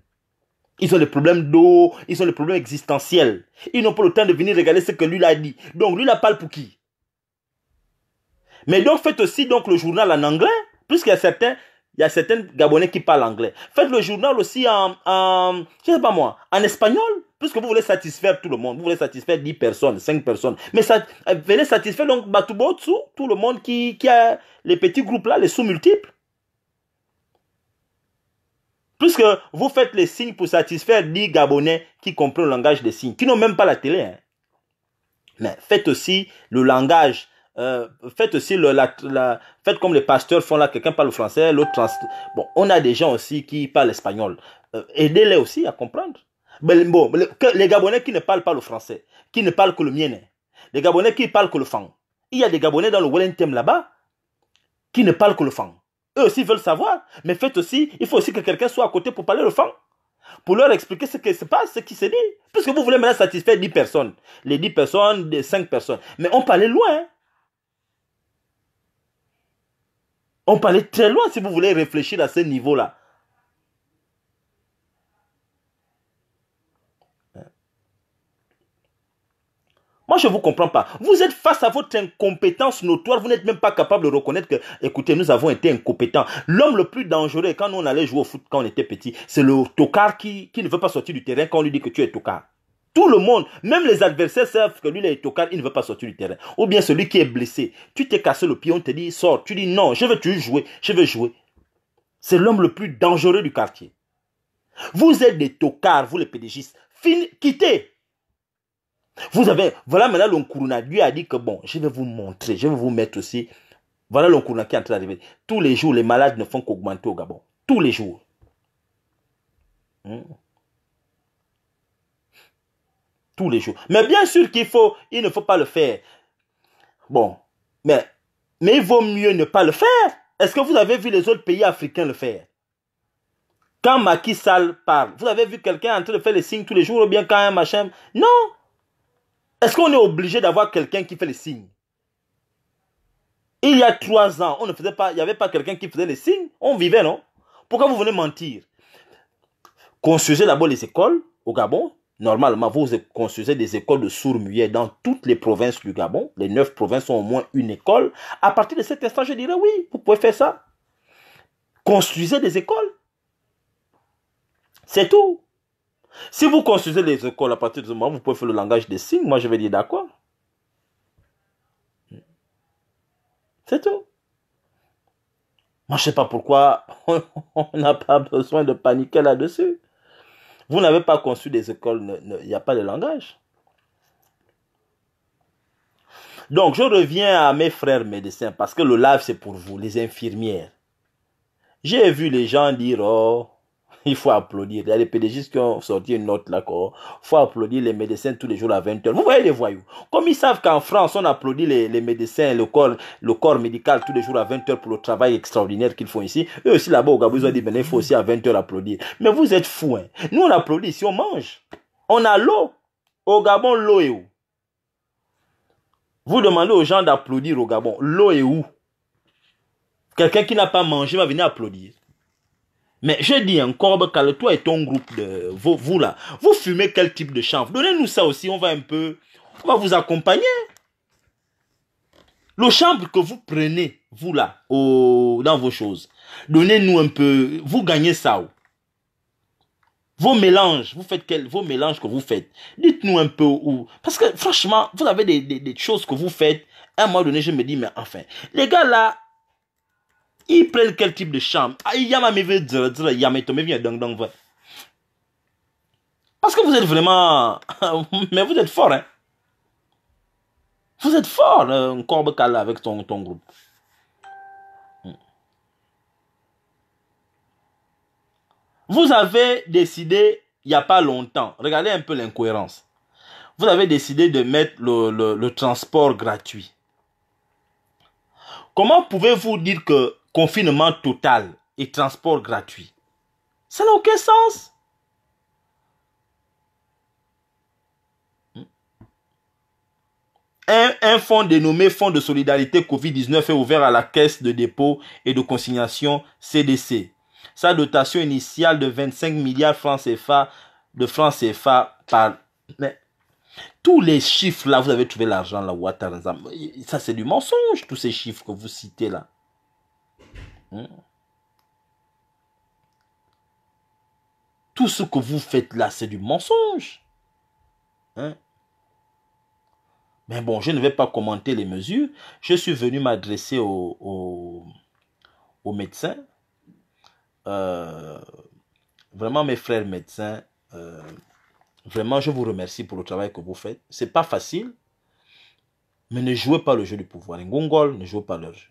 Ils ont des problèmes d'eau, ils ont des problèmes existentiels. Ils n'ont pas le temps de venir regarder ce que lui a dit. Donc lui, il parle pour qui Mais donc faites aussi donc le journal en anglais, puisqu'il y a certains, il y a certains Gabonais qui parlent anglais. Faites le journal aussi en, je sais pas moi, en espagnol, puisque vous voulez satisfaire tout le monde. Vous voulez satisfaire 10 personnes, 5 personnes. Mais ça, euh, venez satisfaire donc Batubotsu, tout le monde qui, qui a les petits groupes là, les sous-multiples. Puisque vous faites les signes pour satisfaire 10 Gabonais qui comprennent le langage des signes, qui n'ont même pas la télé. Hein. Mais faites aussi le langage euh, faites aussi le, la, faites comme les pasteurs font là, quelqu'un parle français, l'autre trans... Bon, on a des gens aussi qui parlent espagnol. Euh, aidez-les aussi à comprendre. Mais bon, les Gabonais qui ne parlent pas le français, qui ne parlent que le mien, les Gabonais qui parlent que le fang. Il y a des Gabonais dans le Wellington là-bas qui ne parlent que le fang. Eux aussi veulent savoir, mais faites aussi, il faut aussi que quelqu'un soit à côté pour parler le fang pour leur expliquer ce qui se passe, ce qui se dit. Puisque vous voulez maintenant satisfaire 10 personnes. Les 10 personnes, les 5 personnes. Mais on parlait loin. On parlait très loin si vous voulez réfléchir à ce niveau-là. Moi, je ne vous comprends pas. Vous êtes face à votre incompétence notoire. Vous n'êtes même pas capable de reconnaître que, écoutez, nous avons été incompétents. L'homme le plus dangereux, quand on allait jouer au foot quand on était petit, c'est le tocard qui, qui ne veut pas sortir du terrain quand on lui dit que tu es tocard. Tout le monde, même les adversaires savent que lui, les tocards, il ne veut pas sortir du terrain. Ou bien celui qui est blessé, tu t'es cassé le pied, on te dit sors. Tu dis non, je veux tu jouer, je veux jouer. C'est l'homme le plus dangereux du quartier. Vous êtes des tocards, vous les pédégistes. Fin, quittez. Vous avez, voilà maintenant l'Onkuruna. lui a dit que bon, je vais vous montrer, je vais vous mettre aussi. Voilà l'Onkuruna qui est en train d'arriver. Tous les jours, les malades ne font qu'augmenter au Gabon. Tous les jours. Hmm tous les jours. Mais bien sûr qu'il faut, il ne faut pas le faire. Bon, mais, mais il vaut mieux ne pas le faire. Est-ce que vous avez vu les autres pays africains le faire Quand Macky Sall parle, vous avez vu quelqu'un en train de faire les signes tous les jours ou bien quand un machin Non Est-ce qu'on est obligé d'avoir quelqu'un qui fait les signes Il y a trois ans, on ne faisait pas, il n'y avait pas quelqu'un qui faisait les signes. On vivait, non Pourquoi vous venez mentir Construisez d'abord les écoles au Gabon, Normalement, vous construisez des écoles de sourds-muets dans toutes les provinces du Gabon. Les neuf provinces ont au moins une école. À partir de cet instant, je dirais oui, vous pouvez faire ça. Construisez des écoles. C'est tout. Si vous construisez des écoles à partir de ce moment, vous pouvez faire le langage des signes. Moi, je vais dire d'accord. C'est tout. Moi, je ne sais pas pourquoi *laughs* on n'a pas besoin de paniquer là-dessus. Vous n'avez pas conçu des écoles, il n'y a pas de langage. Donc, je reviens à mes frères médecins parce que le live, c'est pour vous, les infirmières. J'ai vu les gens dire, oh, *laughs* il faut applaudir. Il y a des pédagogistes qui ont sorti une note là, Il faut applaudir les médecins tous les jours à 20h. Vous voyez les voyous. Comme ils savent qu'en France, on applaudit les, médecins, le corps, le corps médical tous les jours à 20h pour le travail extraordinaire qu'ils font ici. Eux aussi là-bas au Gabon, ils ont dit, il faut aussi à 20h applaudir. Mais vous êtes fous, hein. Nous, on applaudit ici, on mange. On a l'eau. Au Gabon, l'eau est où? Vous demandez aux gens d'applaudir au Gabon. L'eau est où? Quelqu'un qui n'a pas mangé va venir applaudir. Mais je dis encore, que toi et ton groupe de vous, là, vous fumez quel type de chambre Donnez-nous ça aussi, on va un peu, on va vous accompagner. Le chambre que vous prenez, vous là, dans vos choses, donnez-nous un peu, vous gagnez ça. Vos mélanges, vous faites quel, vos mélanges que vous faites, dites-nous un peu où. Parce que franchement, vous avez des, des choses que vous faites. À un moment donné, je me dis, mais enfin, les gars là, ils prennent quel type de chambre Parce que vous êtes vraiment... *laughs* Mais vous êtes fort, hein Vous êtes fort, euh, un corbe calé avec ton, ton groupe. Hmm. Vous avez décidé, il n'y a pas longtemps, regardez un peu l'incohérence. Vous avez décidé de mettre le, le transport gratuit. Comment pouvez-vous dire que confinement total et transport gratuit. Ça n'a aucun sens. Un, fonds dénommé Fonds de solidarité COVID-19 est ouvert à la Caisse de dépôt et de consignation CDC. Sa dotation initiale de 25 milliards francs CFA, de francs CFA par... tous les chiffres là, vous avez trouvé l'argent là, Ça, c'est du mensonge, tous ces chiffres que vous citez là. Hmm. Tout ce que vous faites là, c'est du mensonge. Hein? Mais bon, je ne vais pas commenter les mesures. Je suis venu m'adresser aux médecins euh, vraiment, mes frères médecins, euh, vraiment, je vous remercie pour le travail que vous faites. Ce n'est pas facile, mais ne jouez pas le jeu du pouvoir. Les Ngongol, ne jouez pas leur jeu.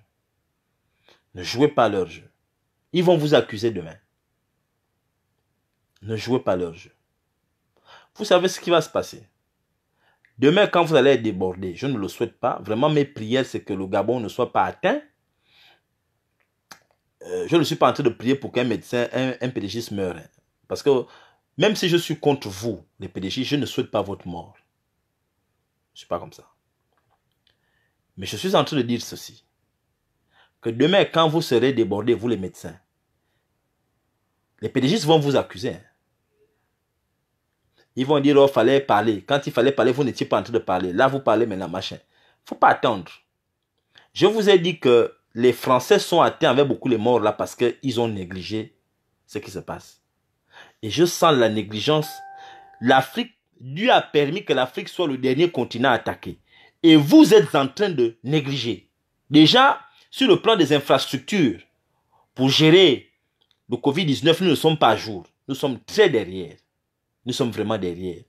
Ne jouez pas leur jeu. Ils vont vous accuser demain. Ne jouez pas leur jeu. Vous savez ce qui va se passer. Demain, quand vous allez être débordé, je ne le souhaite pas. Vraiment, mes prières, c'est que le Gabon ne soit pas atteint. Euh, je ne suis pas en train de prier pour qu'un médecin, un, un meure. Parce que même si je suis contre vous, les pédégistes, je ne souhaite pas votre mort. Je ne suis pas comme ça. Mais je suis en train de dire ceci que demain, quand vous serez débordés, vous les médecins, les pédagogistes vont vous accuser. Hein. Ils vont dire, oh, fallait parler. Quand il fallait parler, vous n'étiez pas en train de parler. Là, vous parlez maintenant, machin. faut pas attendre. Je vous ai dit que les Français sont atteints avec beaucoup de morts là parce qu'ils ont négligé ce qui se passe. Et je sens la négligence. L'Afrique, Dieu a permis que l'Afrique soit le dernier continent attaqué. Et vous êtes en train de négliger. Déjà, sur le plan des infrastructures, pour gérer le Covid-19, nous ne sommes pas à jour. Nous sommes très derrière. Nous sommes vraiment derrière.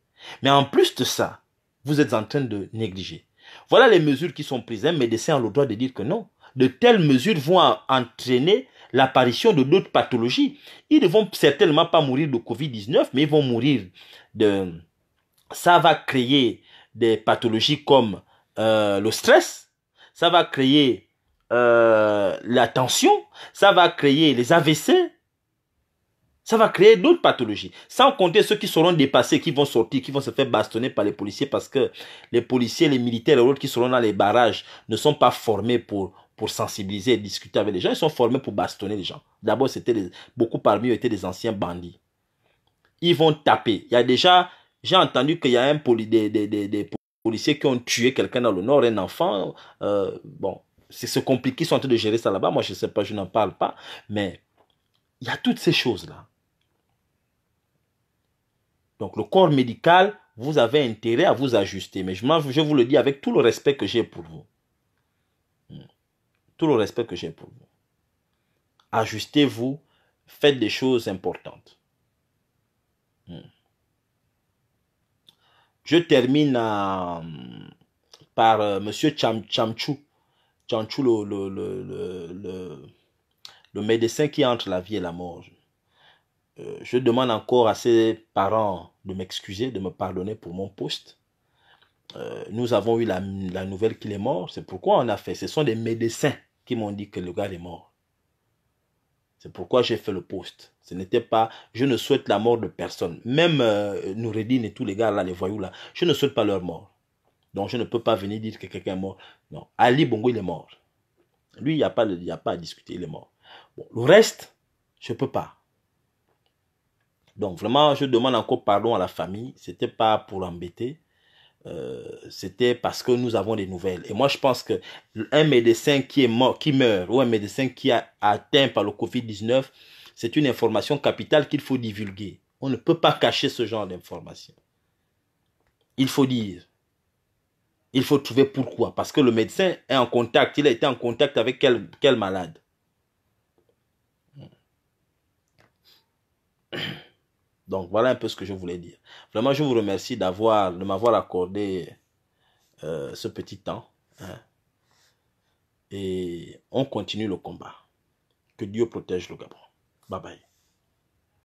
Mais en plus de ça, vous êtes en train de négliger. Voilà les mesures qui sont prises. Un médecin a le droit de dire que non. De telles mesures vont entraîner l'apparition de d'autres pathologies. Ils ne vont certainement pas mourir de Covid-19, mais ils vont mourir de... Ça va créer des pathologies comme euh, le stress, ça va créer euh, l'attention la tension, ça va créer les AVC, ça va créer d'autres pathologies. Sans compter ceux qui seront dépassés, qui vont sortir, qui vont se faire bastonner par les policiers parce que les policiers, les militaires et autres qui seront dans les barrages ne sont pas formés pour, pour sensibiliser et discuter avec les gens. Ils sont formés pour bastonner les gens. D'abord, c'était beaucoup parmi eux étaient des anciens bandits. Ils vont taper. Il y a déjà, j'ai entendu qu'il y a un poli, des, des, policiers qui ont tué quelqu'un dans le nord, un enfant. Euh, bon, c'est ce compliqué, ils sont en train de gérer ça là-bas. Moi, je ne sais pas, je n'en parle pas. Mais il y a toutes ces choses-là. Donc, le corps médical, vous avez intérêt à vous ajuster. Mais je, je vous le dis avec tout le respect que j'ai pour vous. Hmm. Tout le respect que j'ai pour vous. Ajustez-vous, faites des choses importantes. Hmm. Je termine euh, par M. Euh, monsieur le, le, médecin qui entre la vie et la mort. Euh, je demande encore à ses parents de m'excuser, de me pardonner pour mon poste. Euh, nous avons eu la, nouvelle qu'il est mort. C'est pourquoi on a fait. Ce sont des médecins qui m'ont dit que le gars est mort. C'est pourquoi j'ai fait le poste. Ce n'était pas, je ne souhaite la mort de personne. Même euh, et tous les gars là, les voyous là, je ne souhaite pas leur mort. Donc je ne peux pas venir dire que quelqu'un est mort. Non, Ali Bongo, il est mort. Lui, il n'y a, pas, a pas à discuter, il est mort. le reste, je ne peux pas. Donc vraiment, je demande encore pardon à la famille. Ce n'était pas pour l'embêter. Euh, c'était parce que nous avons des nouvelles. Et moi, je pense que un médecin qui est mort, qui meurt, ou un médecin qui a atteint par le Covid-19, c'est une information capitale qu'il faut divulguer. On ne peut pas cacher ce genre d'information. Il faut dire. Il faut trouver pourquoi. Parce que le médecin est en contact. Il a été en contact avec quel, malade. Donc voilà un peu ce que je voulais dire. Vraiment, je vous remercie d'avoir, de m'avoir accordé euh, ce petit temps. Hein. Et on continue le combat. Que Dieu protège le Gabon. Bye bye.